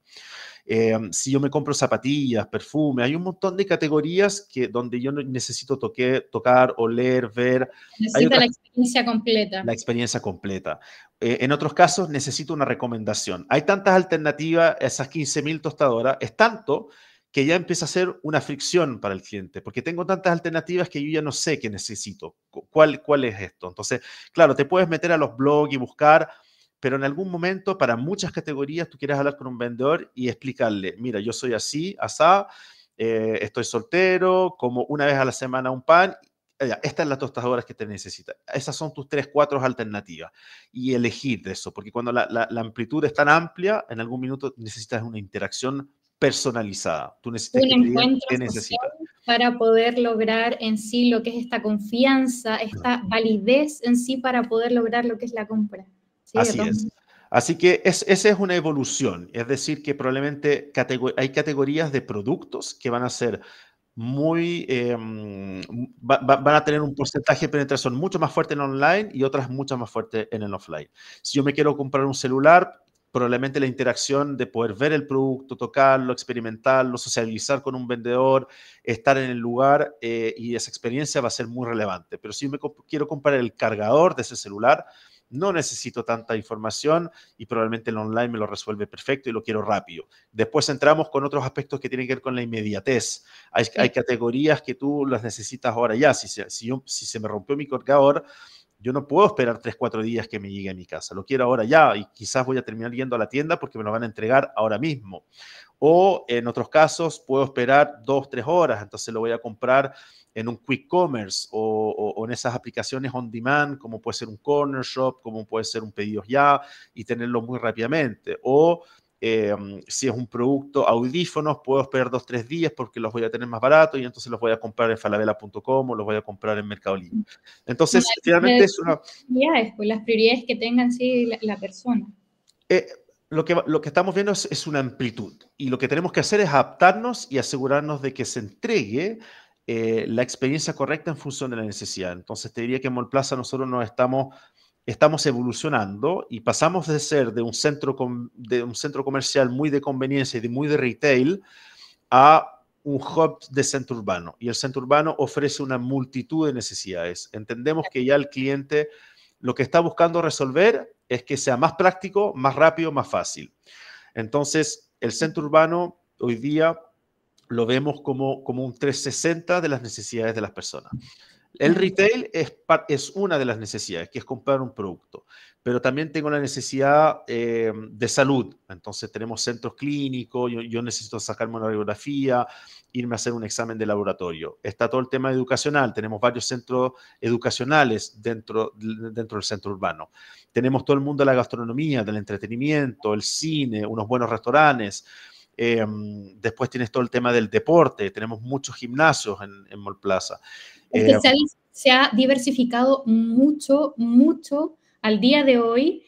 Em, si yo me compro zapatillas, perfume, hay un montón de categorías que donde yo necesito tocar, oler, ver. Necesita la experiencia completa. La experiencia completa. E, en otros casos necesito una recomendación. Hay tantas alternativas, esas 15 mil tostadoras, es tanto que ya empieza a ser una fricción para el cliente, porque tengo tantas alternativas que yo ya no sé qué necesito, cuál, cuál es esto. Entonces, claro, te puedes meter a los blogs y buscar, pero en algún momento para muchas categorías tú quieres hablar con un vendedor y explicarle, mira, yo soy así, asá, eh, estoy soltero, como una vez a la semana un pan. Eh, estas son las tostadoras que te necesitas. Esas son tus tres, cuatro alternativas. Y elegir de eso, porque cuando la, la amplitud es tan amplia, en algún minuto necesitas una interacción personalizada. Tú necesitas un encuentro que necesitas. para poder lograr en sí lo que es esta confianza, esta validez en sí para poder lograr lo que es la compra. Así es. Así que esa es una evolución, es decir, que probablemente hay categorías de productos que van a ser muy, em, van a tener un porcentaje de penetración mucho más fuerte en online y otras mucho más fuerte en el offline. Si yo me quiero comprar un celular, probablemente la interacción de poder ver el producto, tocarlo, experimentarlo, socializar con un vendedor, estar en el lugar eh, y esa experiencia va a ser muy relevante. Pero si me quiero comprar el cargador de ese celular, no necesito tanta información y probablemente el online me lo resuelve perfecto y lo quiero rápido. Después entramos con otros aspectos que tienen que ver con la inmediatez. Hay, categorías que tú las necesitas ahora ya. Si, si se me rompió mi cargador, yo no puedo esperar 3, 4 días que me llegue a mi casa. Lo quiero ahora ya y quizás voy a terminar yendo a la tienda porque me lo van a entregar ahora mismo. O en otros casos puedo esperar 2, 3 horas, entonces lo voy a comprar en un quick commerce o, en esas aplicaciones on demand, como puede ser un corner shop, como puede ser un pedido ya, y tenerlo muy rápidamente. O Em, si es un producto, audífonos, puedo esperar dos, tres días porque los voy a tener más baratos y entonces los voy a comprar en falabella.com o los voy a comprar en Mercado Entonces, finalmente es una... Prioridades, pues, las prioridades que tengan sí, la, persona. Eh, lo, que, lo que estamos viendo es, una amplitud y lo que tenemos que hacer es adaptarnos y asegurarnos de que se entregue eh, la experiencia correcta en función de la necesidad. Entonces, te diría que en Molplaza nosotros nos estamos estamos evolucionando y pasamos de ser de un centro, de un centro comercial muy de conveniencia y muy de retail a un hub de centro urbano y el centro urbano ofrece una multitud de necesidades. Entendemos que ya el cliente lo que está buscando resolver es que sea más práctico, más rápido, más fácil. Entonces, el centro urbano hoy día lo vemos como, como un 360 de las necesidades de las personas. El retail es, una de las necesidades, que es comprar un producto, pero también tengo la necesidad eh, de salud. Entonces tenemos centros clínicos, yo, necesito sacarme una radiografía, irme a hacer un examen de laboratorio. Está todo el tema educacional, tenemos varios centros educacionales dentro, del centro urbano. Tenemos todo el mundo de la gastronomía, del entretenimiento, el cine, unos buenos restaurantes. Em, después tienes todo el tema del deporte, tenemos muchos gimnasios en, en Mall Plaza. Es que se, ha, diversificado mucho, mucho al día de hoy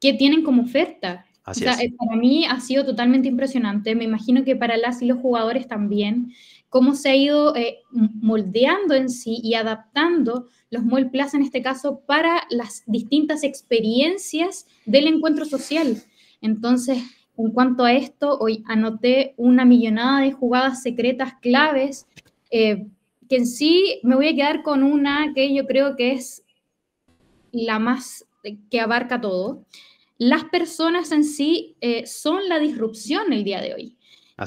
que tienen como oferta. Eh, para mí ha sido totalmente impresionante, me imagino que para las y los jugadores también, cómo se ha ido eh, moldeando en sí y adaptando los Mall en este caso para las distintas experiencias del encuentro social. Entonces, en cuanto a esto, hoy anoté una millonada de jugadas secretas claves eh, que en sí me voy a quedar con una que yo creo que es la más eh, que abarca todo. Las personas en sí eh, son la disrupción el día de hoy.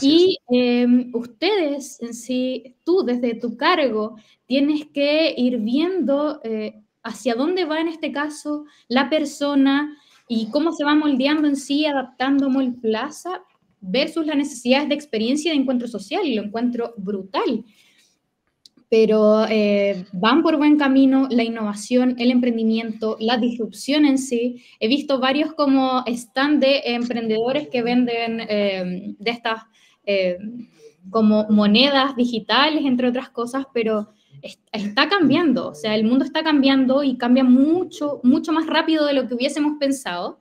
y em, ustedes en sí, tú desde tu cargo, tienes que ir viendo eh, hacia dónde va en este caso la persona y cómo se va moldeando en sí, adaptando Mol Plaza versus las necesidades de experiencia de encuentro social. Y lo encuentro brutal pero eh, van por buen camino la innovación, el emprendimiento, la disrupción en sí. He visto varios como stand de emprendedores que venden em, de estas em, como monedas digitales, entre otras cosas, pero está cambiando, o sea, el mundo está cambiando y cambia mucho, mucho más rápido de lo que hubiésemos pensado.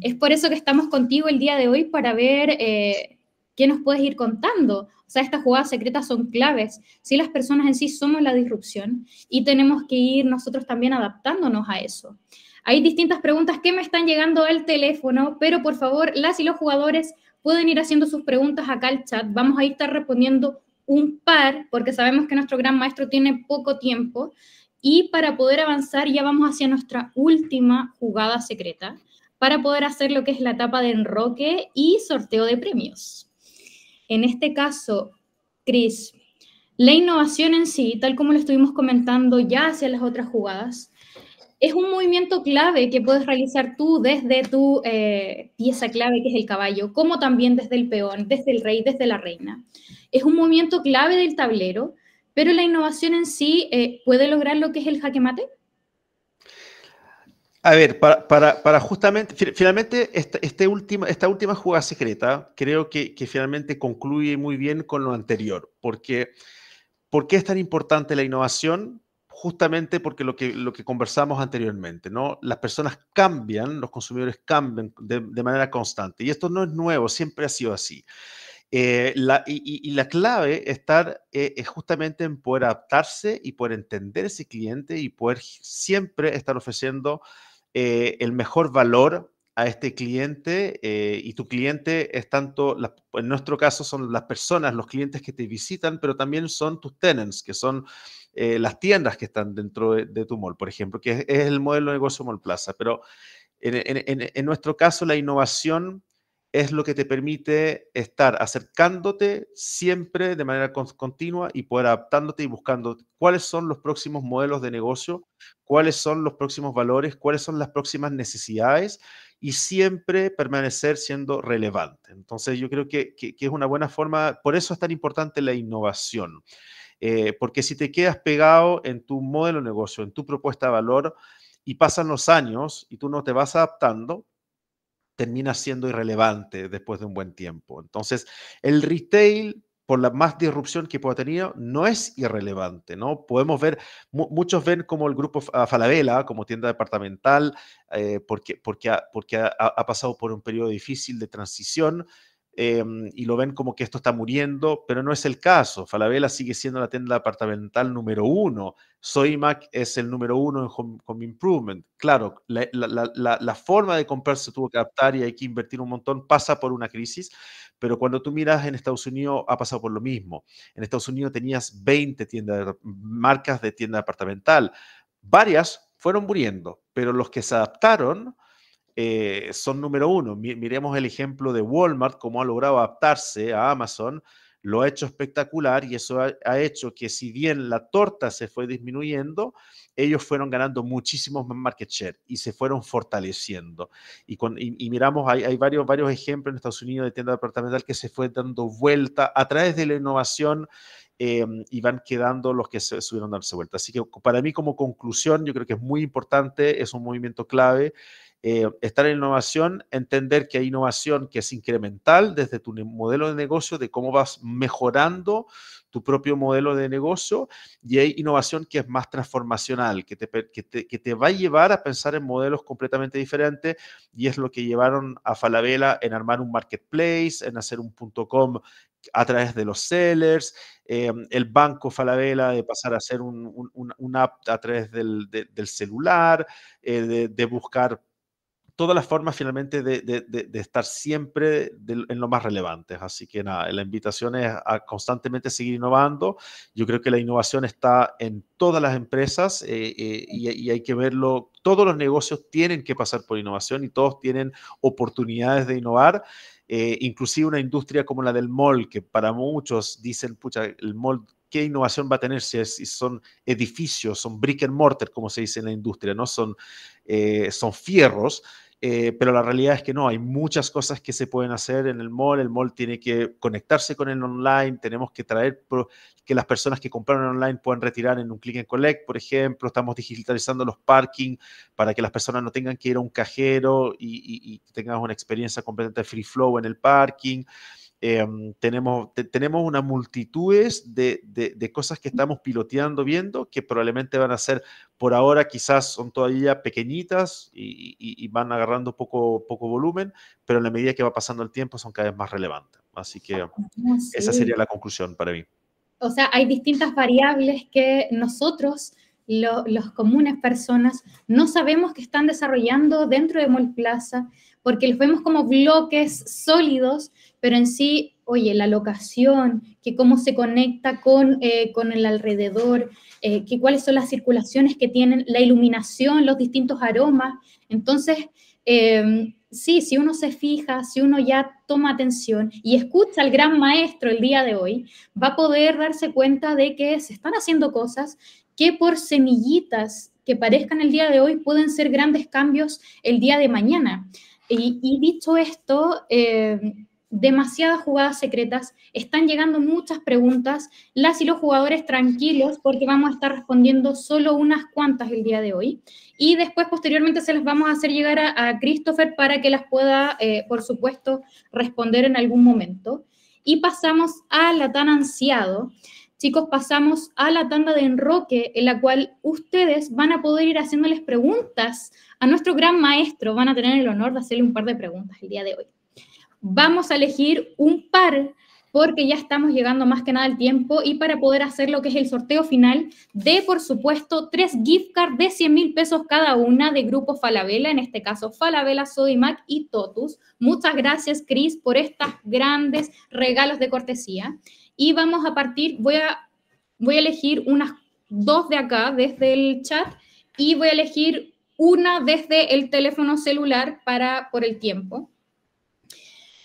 Es por eso que estamos contigo el día de hoy para ver eh, ¿Qué nos puedes ir contando? O sea, estas jugadas secretas son claves. Si las personas en sí somos la disrupción y tenemos que ir nosotros también adaptándonos a eso. Hay distintas preguntas que me están llegando al teléfono, pero por favor, las y los jugadores pueden ir haciendo sus preguntas acá al chat. Vamos a estar respondiendo un par, porque sabemos que nuestro gran maestro tiene poco tiempo. Y para poder avanzar, ya vamos hacia nuestra última jugada secreta, para poder hacer lo que es la etapa de enroque y sorteo de premios. En este caso, Chris, la innovación en sí, tal como lo estuvimos comentando ya hacia las otras jugadas, es un movimiento clave que puedes realizar tú desde tu eh, pieza clave, que es el caballo, como también desde el peón, desde el rey, desde la reina. Es un movimiento clave del tablero, pero la innovación en sí eh, puede lograr lo que es el jaque mate. A ver, para, justamente, finalmente, esta, este última, esta última jugada secreta creo que, finalmente concluye muy bien con lo anterior, porque ¿por qué es tan importante la innovación? Justamente porque lo que, lo que conversamos anteriormente, ¿no? Las personas cambian, los consumidores cambian de, manera constante, y esto no es nuevo, siempre ha sido así. Eh, y, la clave estar, eh, es justamente en poder adaptarse y poder entender ese cliente y poder siempre estar ofreciendo eh, el mejor valor a este cliente eh, y tu cliente es tanto, en nuestro caso son las personas, los clientes que te visitan, pero también son tus tenants, que son eh, las tiendas que están dentro de, tu mall, por ejemplo, que es, el modelo de negocio Mall Plaza. Pero en, nuestro caso, la innovación es lo que te permite estar acercándote siempre de manera continua y poder adaptándote y buscando cuáles son los próximos modelos de negocio, cuáles son los próximos valores, cuáles son las próximas necesidades y siempre permanecer siendo relevante. Entonces yo creo que, es una buena forma, por eso es tan importante la innovación, eh, porque si te quedas pegado en tu modelo de negocio, en tu propuesta de valor, y pasan los años y tú no te vas adaptando, termina siendo irrelevante después de un buen tiempo. Entonces, el retail, por la más disrupción que pueda tener, no es irrelevante, ¿no? Podemos ver, muchos ven como el grupo Falabella, como tienda departamental, eh, porque, porque, porque ha, ha, pasado por un periodo difícil de transición, Em, y lo ven como que esto está muriendo, pero no es el caso. Falabella sigue siendo la tienda departamental número uno. Soymac es el número uno en Home, Improvement. Claro, la, forma de comprar se tuvo que adaptar y hay que invertir un montón. Pasa por una crisis, pero cuando tú miras en Estados Unidos ha pasado por lo mismo. En Estados Unidos tenías 20 tiendas, marcas de tienda departamental. Varias fueron muriendo, pero los que se adaptaron eh, son número uno. Miremos el ejemplo de Walmart, cómo ha logrado adaptarse a Amazon, lo ha hecho espectacular y eso ha, hecho que si bien la torta se fue disminuyendo, ellos fueron ganando muchísimos más market share y se fueron fortaleciendo. Y, miramos, hay, varios, varios ejemplos en Estados Unidos de tienda departamental que se fue dando vuelta a través de la innovación em, y van quedando los que se subieron darse vuelta. Así que para mí como conclusión, yo creo que es muy importante, es un movimiento clave eh, estar en innovación, entender que hay innovación que es incremental desde tu modelo de negocio, de cómo vas mejorando tu propio modelo de negocio, y hay innovación que es más transformacional, que te, que te, va a llevar a pensar en modelos completamente diferentes, y es lo que llevaron a Falabella en armar un marketplace, en hacer un punto .com a través de los sellers, em, el banco Falabella de pasar a hacer un, un, app a través del, del celular, eh, de buscar todas las formas finalmente de, estar siempre en lo más relevante. Así que nada, la invitación es a constantemente seguir innovando. Yo creo que la innovación está en todas las empresas eh, eh, y, hay que verlo. Todos los negocios tienen que pasar por innovación y todos tienen oportunidades de innovar. Eh, inclusive una industria como la del mall, que para muchos dicen, pucha, el mall qué innovación va a tener si, si, son edificios, son brick and mortar, como se dice en la industria, ¿no? Son eh, son fierros, eh, pero la realidad es que no, hay muchas cosas que se pueden hacer en el mall, el mall tiene que conectarse con el online, tenemos que traer que las personas que compraron online puedan retirar en un click and collect, por ejemplo, estamos digitalizando los parking para que las personas no tengan que ir a un cajero y, y tengamos una experiencia completamente free flow en el parking. Em, tenemos, tenemos una multitudes de, de, cosas que estamos piloteando, viendo, que probablemente van a ser, por ahora quizás son todavía pequeñitas y, van agarrando poco, poco volumen, pero en la medida que va pasando el tiempo son cada vez más relevantes. Así que ah, esa sería la conclusión para mí. O sea, hay distintas variables que nosotros, los comunes personas, no sabemos que están desarrollando dentro de Molplaza Plaza porque los vemos como bloques sólidos, pero en sí, oye, la locación, que cómo se conecta con, eh, el alrededor, eh, que cuáles son las circulaciones que tienen, la iluminación, los distintos aromas. Entonces, em, sí, si uno se fija, si uno ya toma atención y escucha al gran maestro el día de hoy, va a poder darse cuenta de que se están haciendo cosas que por semillitas que parezcan el día de hoy pueden ser grandes cambios el día de mañana. Y, dicho esto, eh, demasiadas jugadas secretas, están llegando muchas preguntas, las y los jugadores tranquilos porque vamos a estar respondiendo solo unas cuantas el día de hoy y después posteriormente se las vamos a hacer llegar a, Christopher para que las pueda, eh, por supuesto, responder en algún momento. Y pasamos a la tan ansiado, Chicos, pasamos a la tanda de enroque, en la cual ustedes van a poder ir haciéndoles preguntas a nuestro gran maestro. Van a tener el honor de hacerle un par de preguntas el día de hoy. Vamos a elegir un par porque ya estamos llegando más que nada al tiempo y para poder hacer lo que es el sorteo final de, por supuesto, tres gift cards de 100 mil pesos cada una de Grupo Falabella, en este caso Falabella, Sodimac y Totus. Muchas gracias, Cris, por estos grandes regalos de cortesía. Y vamos a partir, voy a, voy a elegir unas dos de acá desde el chat y voy a elegir una desde el teléfono celular para por el tiempo.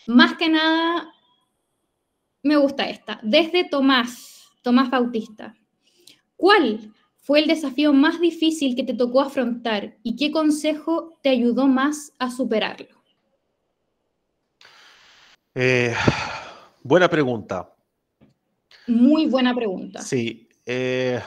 Más que nada, me gusta esta. Desde Tomás, Tomás Bautista. ¿Cuál fue el desafío más difícil que te tocó afrontar y qué consejo te ayudó más a superarlo? Eh, buena pregunta. Muy buena pregunta. Sí. Eh,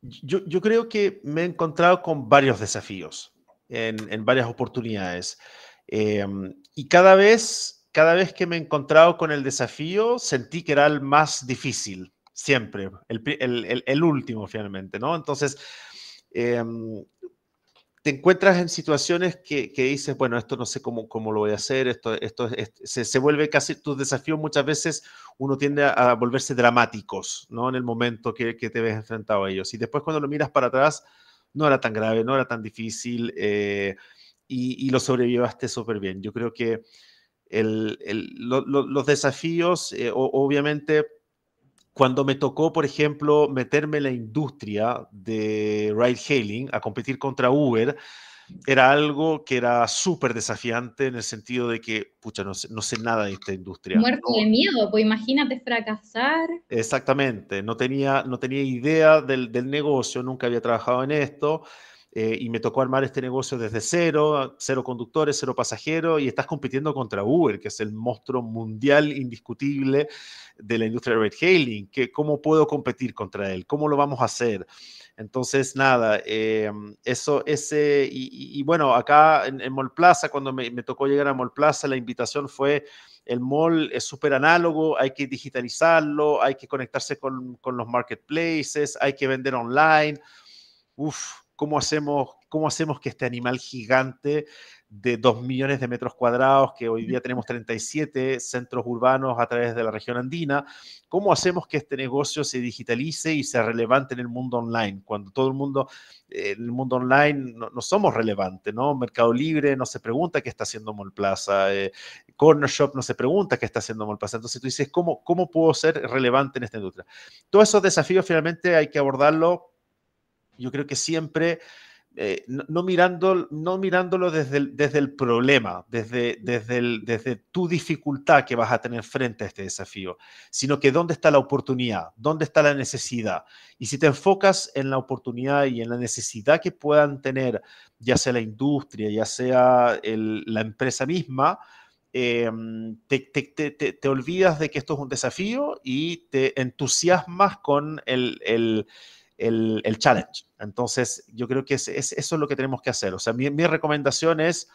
yo, creo que me he encontrado con varios desafíos en, varias oportunidades. Em, y cada vez, cada vez que me he encontrado con el desafío, sentí que era el más difícil, siempre, el, último finalmente, ¿no? Entonces, em, te encuentras en situaciones que, que, dices, bueno, esto no sé cómo, cómo lo voy a hacer, esto, esto, este", se, se, vuelve casi tus desafíos muchas veces, uno tiende a, volverse dramáticos, ¿no? En el momento que, que, te ves enfrentado a ellos. Y después cuando lo miras para atrás, no era tan grave, no era tan difícil eh, y, y, lo sobrevivaste súper bien. Yo creo que el, el, los desafíos, eh, obviamente cuando me tocó, por ejemplo, meterme en la industria de ride hailing a competir contra Uber, era algo que era súper desafiante en el sentido de que, pucha, no sé, nada de esta industria. Muerto de miedo, pues imagínate fracasar. Exactamente, no tenía, no tenía idea del, del negocio, nunca había trabajado en esto. Eh, y me tocó armar este negocio desde cero, cero conductores, cero pasajeros, y estás compitiendo contra Uber, que es el monstruo mundial indiscutible de la industria de red hailing, que cómo puedo competir contra él, cómo lo vamos a hacer. Entonces, nada, eh, eso, ese, y, bueno, acá en, en Plaza, cuando me, tocó llegar a Mall Plaza, la invitación fue el mall es súper análogo, hay que digitalizarlo, hay que conectarse con, con, los marketplaces, hay que vender online. Uf, cómo hacemos, cómo hacemos que este animal gigante de 2 millones de metros cuadrados, que hoy día tenemos 37 centros urbanos a través de la región andina, ¿cómo hacemos que este negocio se digitalice y sea relevante en el mundo online? Cuando todo el mundo, eh, en el mundo online no, somos relevantes, ¿no? Mercado Libre no se pregunta qué está haciendo Molplaza, eh, Corner Shop no se pregunta qué está haciendo Molplaza. Entonces tú dices, ¿cómo, ¿cómo puedo ser relevante en esta industria? Todos esos desafíos finalmente hay que abordarlo yo creo que siempre, eh, no, mirando, no mirándolo desde el, desde el problema, desde, desde, el, desde tu dificultad que vas a tener frente a este desafío, sino que dónde está la oportunidad, dónde está la necesidad. Y si te enfocas en la oportunidad y en la necesidad que puedan tener, ya sea la industria, ya sea la empresa misma, em, te, te, te, te, olvidas de que esto es un desafío y te entusiasmas con el, el, challenge. Entonces, yo creo que es, eso es lo que tenemos que hacer. O sea, mi, mi recomendación es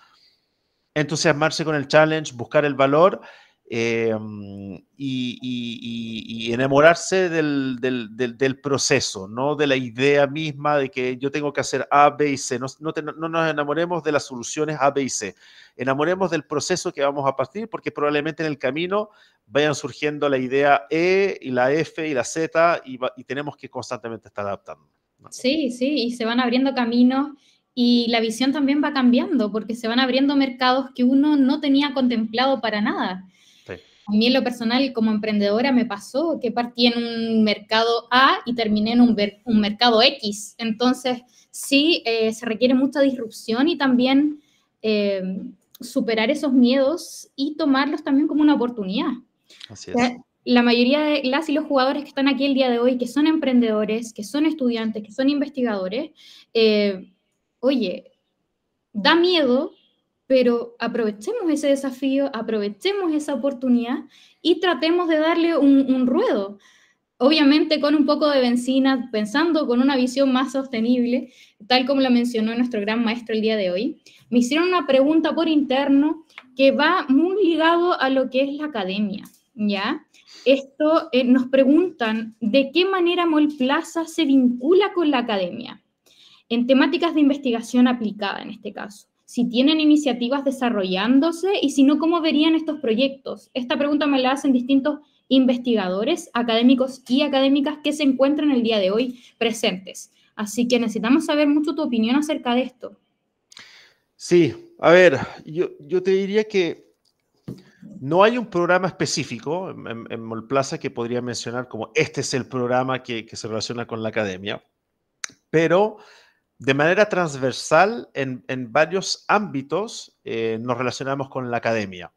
entusiasmarse con el challenge, buscar el valor Em, y, enamorarse del, del, del, proceso, no de la idea misma de que yo tengo que hacer A, B y C. No, no, nos enamoremos de las soluciones A, B y C. Enamoremos del proceso que vamos a partir porque probablemente en el camino vayan surgiendo la idea E y la F y la Z y, tenemos que constantemente estar adaptando. Sí, sí, y se van abriendo caminos y la visión también va cambiando porque se van abriendo mercados que uno no tenía contemplado para nada. A mí en lo personal como emprendedora me pasó que partí en un mercado A y terminé en un, un mercado X. Entonces, sí, eh, se requiere mucha disrupción y también eh, superar esos miedos y tomarlos también como una oportunidad. Así es. la mayoría de las y los jugadores que están aquí el día de hoy, que son emprendedores, que son estudiantes, que son investigadores, eh, oye, da miedo pero aprovechemos ese desafío, aprovechemos esa oportunidad y tratemos de darle un, ruedo. Obviamente con un poco de benzina, pensando con una visión más sostenible, tal como lo mencionó nuestro gran maestro el día de hoy, me hicieron una pregunta por interno que va muy ligado a lo que es la academia, ¿ya? Esto eh, nos preguntan de qué manera Plaza se vincula con la academia en temáticas de investigación aplicada en este caso si tienen iniciativas desarrollándose y si no, ¿cómo verían estos proyectos? Esta pregunta me la hacen distintos investigadores, académicos y académicas que se encuentran el día de hoy presentes. Así que necesitamos saber mucho tu opinión acerca de esto. Sí, a ver, yo, te diría que no hay un programa específico en, Molplaza que podría mencionar como este es el programa que se relaciona con la academia, pero de manera transversal en, varios ámbitos eh, nos relacionamos con la academia.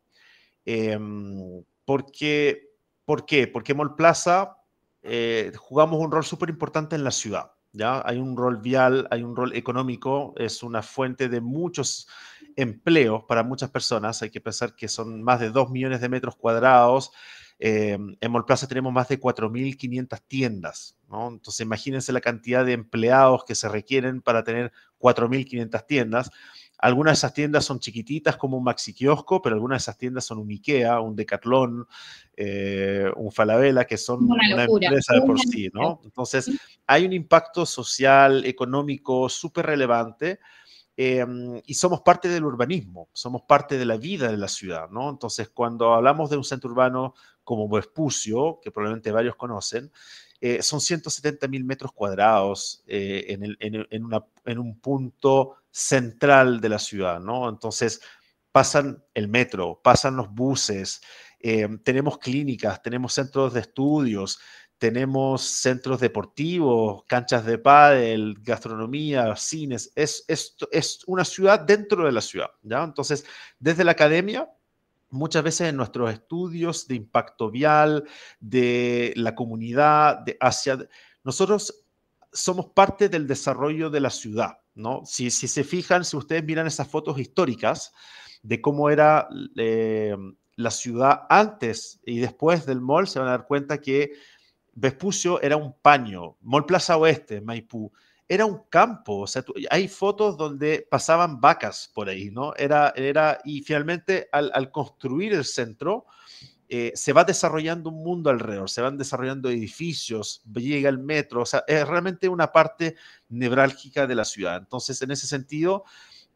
Em, porque, ¿Por qué? Porque Molplaza eh, jugamos un rol súper importante en la ciudad. ¿ya? Hay un rol vial, hay un rol económico, es una fuente de muchos empleos para muchas personas. Hay que pensar que son más de 2 millones de metros cuadrados Em, en Molplaza tenemos más de 4.500 tiendas, ¿no? Entonces imagínense la cantidad de empleados que se requieren para tener 4.500 tiendas. Algunas de esas tiendas son chiquititas como un maxi kiosco, pero algunas de esas tiendas son un Ikea, un Decathlon, eh, un Falabella, que son una, empresa de por sí, ¿no? Entonces hay un impacto social, económico súper relevante Em, y somos parte del urbanismo, somos parte de la vida de la ciudad, ¿no? Entonces, cuando hablamos de un centro urbano como Vespucio, que probablemente varios conocen, eh, son 170.000 mil metros cuadrados eh, en, en, en, un punto central de la ciudad, ¿no? Entonces, pasan el metro, pasan los buses, em, tenemos clínicas, tenemos centros de estudios, tenemos centros deportivos, canchas de pádel, gastronomía, cines. Es, es, es una ciudad dentro de la ciudad. ¿ya? Entonces, desde la academia, muchas veces en nuestros estudios de impacto vial, de la comunidad, de hacia... Nosotros somos parte del desarrollo de la ciudad. ¿no? Si, si se fijan, si ustedes miran esas fotos históricas de cómo era eh, la ciudad antes y después del mall, se van a dar cuenta que Vespucio era un paño, Molplaza Plaza Oeste, Maipú, era un campo, o sea, hay fotos donde pasaban vacas por ahí, ¿no? Era, era, y finalmente al, construir el centro, eh, se va desarrollando un mundo alrededor, se van desarrollando edificios, llega el metro, o sea, es realmente una parte nevrálgica de la ciudad. Entonces, en ese sentido,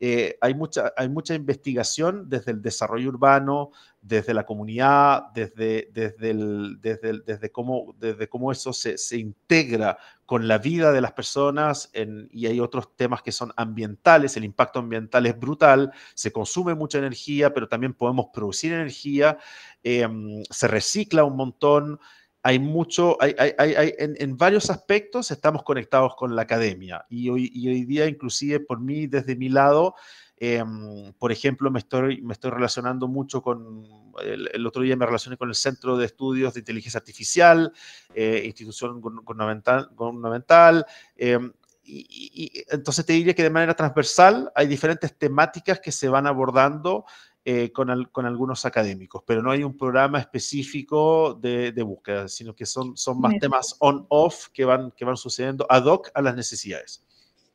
eh, hay, mucha, hay mucha investigación desde el desarrollo urbano, desde la comunidad, desde, desde, el, desde, desde, cómo, desde cómo eso se, integra con la vida de las personas y hay otros temas que son ambientales, el impacto ambiental es brutal, se consume mucha energía, pero también podemos producir energía, em, se recicla un montón hay mucho, hay, en, varios aspectos estamos conectados con la academia y hoy, hoy día inclusive por mí, desde mi lado, em, por ejemplo, me estoy, me estoy relacionando mucho con, el, otro día me relacioné con el Centro de Estudios de Inteligencia Artificial, eh, institución gubernamental, em, y, y, entonces te diría que de manera transversal hay diferentes temáticas que se van abordando eh, con, algunos académicos, pero no hay un programa específico de, búsqueda, sino que son, más temas on-off que van, sucediendo ad hoc a las necesidades.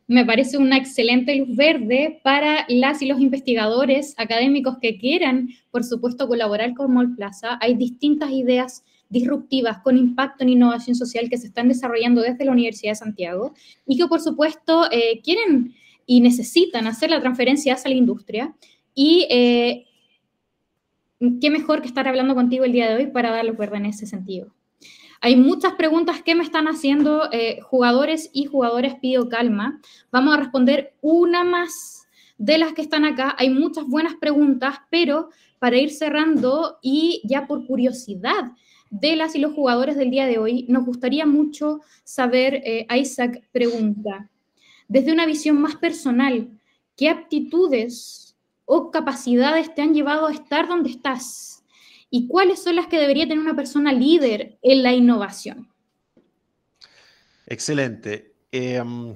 Me parece una excelente luz verde para las y los investigadores académicos que quieran, por supuesto, colaborar con Plaza. Hay distintas ideas disruptivas con impacto en innovación social que se están desarrollando desde la Universidad de Santiago y que por supuesto eh, quieren y necesitan hacer la transferencia hacia la industria. Y eh, qué mejor que estar hablando contigo el día de hoy para dar los en ese sentido. Hay muchas preguntas que me están haciendo eh, jugadores y jugadoras, pido calma. Vamos a responder una más de las que están acá. Hay muchas buenas preguntas, pero para ir cerrando y ya por curiosidad de las y los jugadores del día de hoy, nos gustaría mucho saber, eh, Isaac pregunta, desde una visión más personal, ¿qué aptitudes o capacidades te han llevado a estar donde estás? ¿Y cuáles son las que debería tener una persona líder en la innovación? Excelente. Em,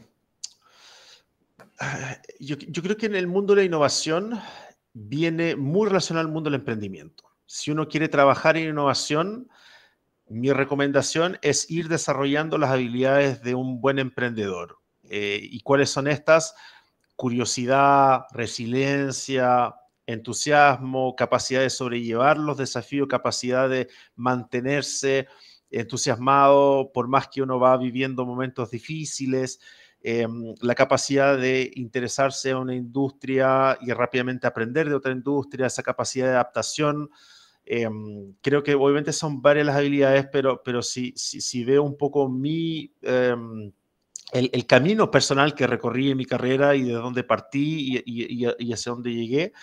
yo, creo que en el mundo de la innovación viene muy relacionado al mundo del emprendimiento. Si uno quiere trabajar en innovación, mi recomendación es ir desarrollando las habilidades de un buen emprendedor. Eh, ¿Y cuáles son estas? curiosidad, resiliencia, entusiasmo, capacidad de sobrellevar los desafíos, capacidad de mantenerse entusiasmado por más que uno va viviendo momentos difíciles, em, la capacidad de interesarse a una industria y rápidamente aprender de otra industria, esa capacidad de adaptación. Em, creo que obviamente son varias las habilidades, pero, pero si, si, veo un poco mi... Em, el, camino personal que recorrí en mi carrera y de dónde partí y, hacia dónde llegué.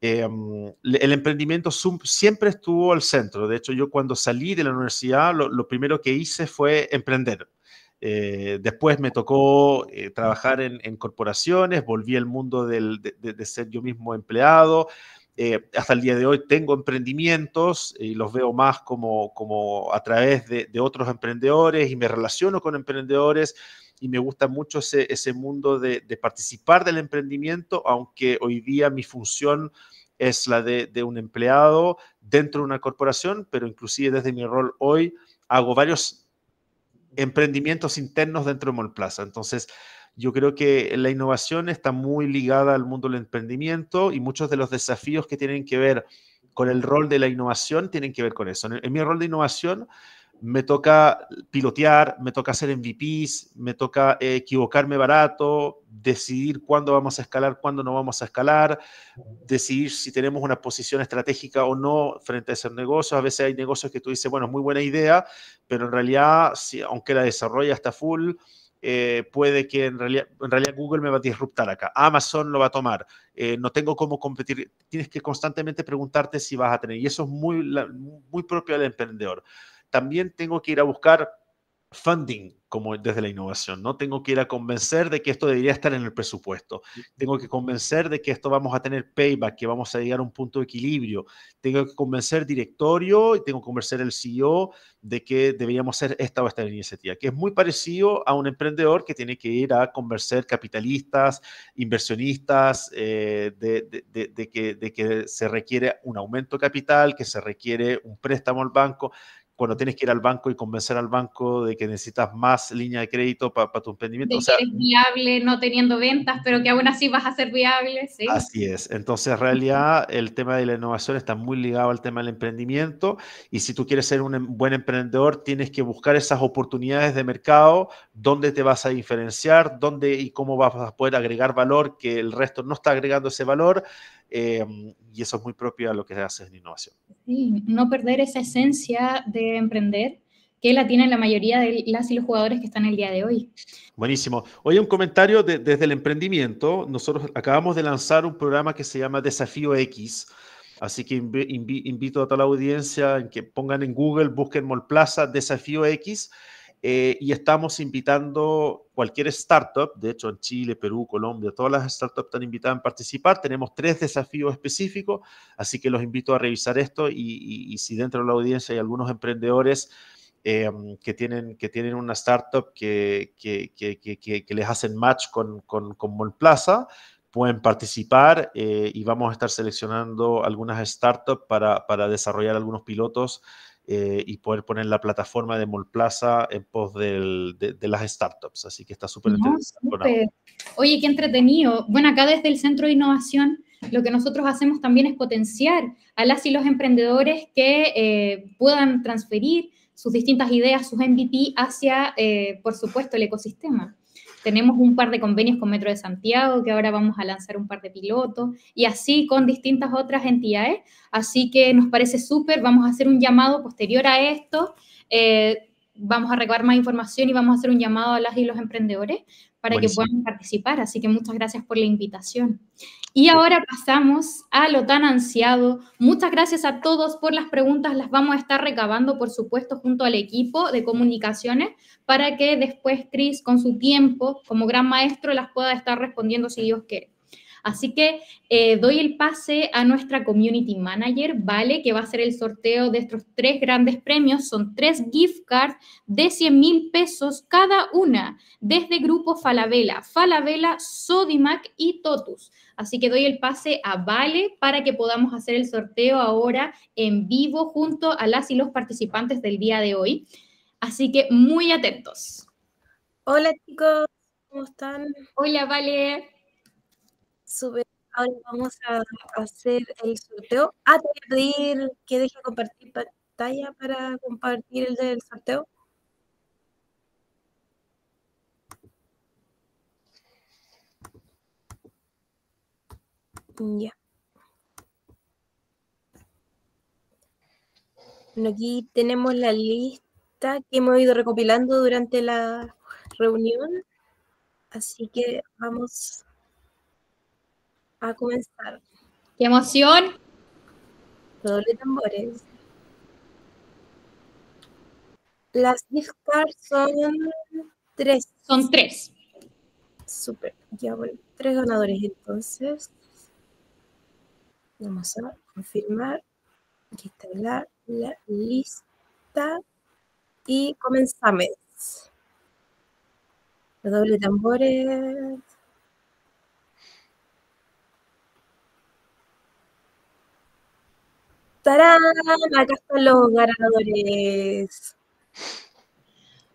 Em, el emprendimiento siempre estuvo al centro. De hecho, yo cuando salí de la universidad, lo, primero que hice fue emprender. Eh, después me tocó eh, trabajar en, corporaciones, volví al mundo del, de, ser yo mismo empleado. Eh, hasta el día de hoy tengo emprendimientos y los veo más como, como a través de, de otros emprendedores y me relaciono con emprendedores y me gusta mucho ese, mundo de, participar del emprendimiento, aunque hoy día mi función es la de, de un empleado dentro de una corporación, pero inclusive desde mi rol hoy hago varios emprendimientos internos dentro de Molplaza. Entonces, yo creo que la innovación está muy ligada al mundo del emprendimiento y muchos de los desafíos que tienen que ver con el rol de la innovación tienen que ver con eso. En, mi rol de innovación, me toca pilotear, me toca hacer MVPs, me toca eh, equivocarme barato, decidir cuándo vamos a escalar, cuándo no vamos a escalar, decidir si tenemos una posición estratégica o no frente a ese negocio. A veces hay negocios que tú dices, bueno, es muy buena idea, pero en realidad, aunque la desarrolla hasta full, eh, puede que en realidad, Google me va a disruptar acá, Amazon lo va a tomar, eh, no tengo cómo competir, tienes que constantemente preguntarte si vas a tener, y eso es muy, muy propio del emprendedor también tengo que ir a buscar funding como desde la innovación, ¿no? Tengo que ir a convencer de que esto debería estar en el presupuesto. Tengo que convencer de que esto vamos a tener payback, que vamos a llegar a un punto de equilibrio. Tengo que convencer directorio y tengo que convencer el CEO de que deberíamos hacer esta o esta iniciativa, que es muy parecido a un emprendedor que tiene que ir a convencer capitalistas, inversionistas, eh, de, que, de que se requiere un aumento de capital, que se requiere un préstamo al banco, bueno, tienes que ir al banco y convencer al banco de que necesitas más línea de crédito para tu emprendimiento. De o sea, que eres viable no teniendo ventas, pero que aún así vas a ser viable, ¿sí? Así es. Entonces, en realidad, el tema de la innovación está muy ligado al tema del emprendimiento y si tú quieres ser un em, buen emprendedor, tienes que buscar esas oportunidades de mercado, dónde te vas a diferenciar, dónde y cómo vas a poder agregar valor que el resto no está agregando ese valor. Em, y eso es muy propio a lo que se hace en innovación. Sí, no perder esa esencia de emprender que la tienen la mayoría de las y los jugadores que están el día de hoy. Buenísimo. Hoy un comentario desde el emprendimiento. Nosotros acabamos de lanzar un programa que se llama Desafío X. Así que invito a toda la audiencia en que pongan en Google, busquen Molplaza Desafío X eh, y estamos invitando cualquier startup, de hecho en Chile, Perú, Colombia, todas las startups están invitadas a participar. Tenemos tres desafíos específicos, así que los invito a revisar esto y, si dentro de la audiencia hay algunos emprendedores eh, que, tienen, que tienen una startup que, que, que, les hacen match con, con, con pueden participar eh, y vamos a estar seleccionando algunas startups para, para desarrollar algunos pilotos eh, y poder poner la plataforma de Molplaza en pos de, las startups. Así que está súper interesante. Oye, qué entretenido. Bueno, acá desde el Centro de Innovación lo que nosotros hacemos también es potenciar a las y los emprendedores que eh, puedan transferir sus distintas ideas, sus MVP hacia, eh, por supuesto, el ecosistema. Tenemos un par de convenios con Metro de Santiago, que ahora vamos a lanzar un par de pilotos, y así con distintas otras entidades. Así que nos parece súper, vamos a hacer un llamado posterior a esto. Eh, vamos a recabar más información y vamos a hacer un llamado a las y los emprendedores para que puedan participar. Así que muchas gracias por la invitación. Y ahora pasamos a lo tan ansiado. Muchas gracias a todos por las preguntas. Las vamos a estar recabando, por supuesto, junto al equipo de comunicaciones para que después Chris, con su tiempo como gran maestro, las pueda estar respondiendo si Dios quiere. Así que eh, doy el pase a nuestra community manager, Vale, que va a hacer el sorteo de estos tres grandes premios. Son tres gift cards de 100 mil pesos cada una, desde Grupo Falabella, Falabella, Sodimac y Totus. Así que doy el pase a Vale para que podamos hacer el sorteo ahora en vivo junto a las y los participantes del día de hoy. Así que muy atentos. Hola chicos, ¿cómo están? Hola, Vale. Ahora vamos a hacer el sorteo. Ah, te voy a pedir que deje compartir pantalla para compartir el del sorteo. Ya. Bueno, aquí tenemos la lista que hemos ido recopilando durante la reunión. Así que vamos a comenzar. ¡Qué emoción! Doble tambores. Las listas son tres. Son tres. Súper. Ya, bueno, tres ganadores entonces. Vamos a confirmar. Aquí está la, lista. Y comenzamos. doble tambores. Tarán, acá están los ganadores.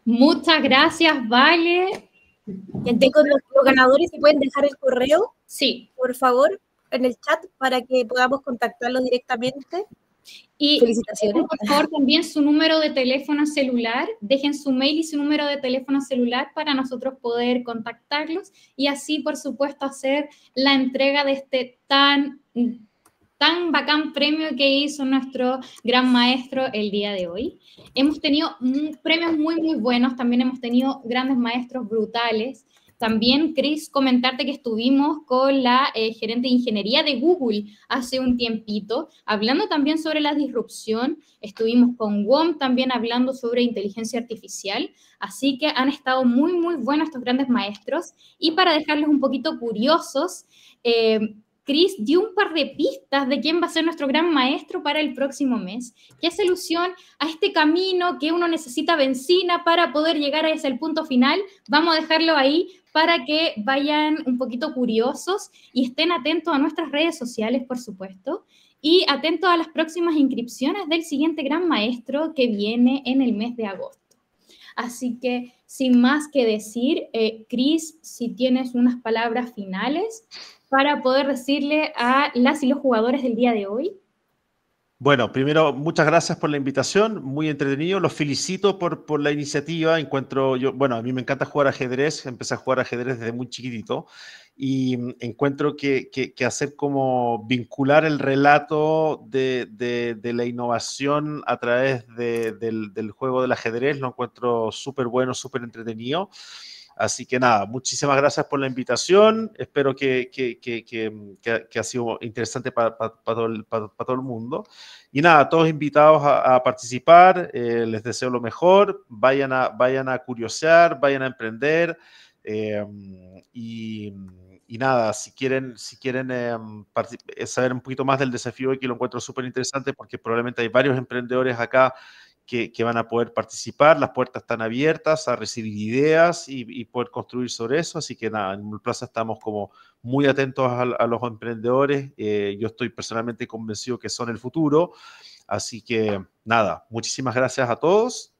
Muchas gracias, Vale. Gente con los, ganadores, si pueden dejar el correo, sí, por favor, en el chat para que podamos contactarlos directamente. Y felicitaciones. Por favor, también su número de teléfono celular, dejen su mail y su número de teléfono celular para nosotros poder contactarlos y así, por supuesto, hacer la entrega de este tan tan bacán premio que hizo nuestro gran maestro el día de hoy. Hemos tenido premios muy, muy buenos, también hemos tenido grandes maestros brutales. También, Chris, comentarte que estuvimos con la eh, gerente de ingeniería de Google hace un tiempito, hablando también sobre la disrupción. Estuvimos con WOM también hablando sobre inteligencia artificial. Así que han estado muy, muy buenos estos grandes maestros. Y para dejarles un poquito curiosos, eh, Cris dio un par de pistas de quién va a ser nuestro gran maestro para el próximo mes, que es alusión a este camino que uno necesita benzina para poder llegar a ese punto final. Vamos a dejarlo ahí para que vayan un poquito curiosos y estén atentos a nuestras redes sociales, por supuesto, y atentos a las próximas inscripciones del siguiente gran maestro que viene en el mes de agosto. Así que, sin más que decir, eh, Cris, si tienes unas palabras finales, para poder decirle a las y los jugadores del día de hoy? Bueno, primero, muchas gracias por la invitación, muy entretenido, los felicito por, por la iniciativa, encuentro, yo, bueno, a mí me encanta jugar ajedrez, empecé a jugar ajedrez desde muy chiquitito y mm, encuentro que, que, hacer como vincular el relato de, de, la innovación a través del, juego del ajedrez, lo encuentro súper bueno, súper entretenido. Así que nada, muchísimas gracias por la invitación. Espero que, que, que, que mm, ha sido interesante para, para, para, todo el, mundo. Y nada, todos invitados a, participar. Eh, les deseo lo mejor. Vayan a, vayan a curiosear, vayan a emprender. Eh, mm, mm, y, nada, si quieren, si quieren eh, saber un poquito más del desafío, que lo encuentro súper interesante porque probablemente hay varios emprendedores acá que, van a poder participar. Las puertas están abiertas a recibir ideas y, poder construir sobre eso. Así que nada, en Mulplaza estamos como muy atentos a, los emprendedores. Eh, yo estoy personalmente convencido que son el futuro. Así que nada, muchísimas gracias a todos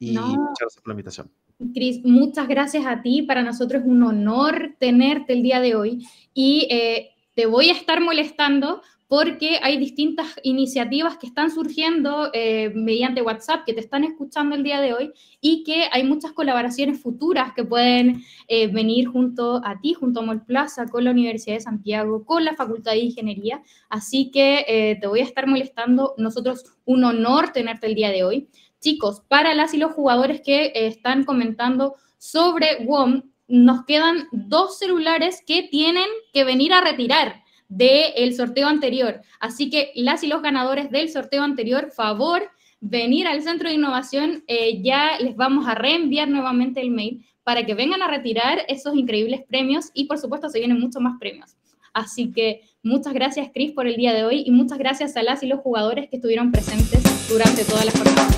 y muchas gracias por la invitación. Cris, muchas gracias a ti. Para nosotros es un honor tenerte el día de hoy y eh, te voy a estar molestando porque hay distintas iniciativas que están surgiendo eh, mediante WhatsApp, que te están escuchando el día de hoy, y que hay muchas colaboraciones futuras que pueden eh, venir junto a ti, junto a Mol Plaza, con la Universidad de Santiago, con la Facultad de Ingeniería. Así que eh, te voy a estar molestando. Nosotros, un honor tenerte el día de hoy. Chicos, para las y los jugadores que están comentando sobre WOM, nos quedan dos celulares que tienen que venir a retirar del sorteo anterior. Así que las y los ganadores del sorteo anterior, favor, venir al Centro de Innovación. Eh, ya les vamos a reenviar nuevamente el mail para que vengan a retirar esos increíbles premios y por supuesto se vienen muchos más premios. Así que muchas gracias Cris por el día de hoy y muchas gracias a las y los jugadores que estuvieron presentes durante toda la jornada.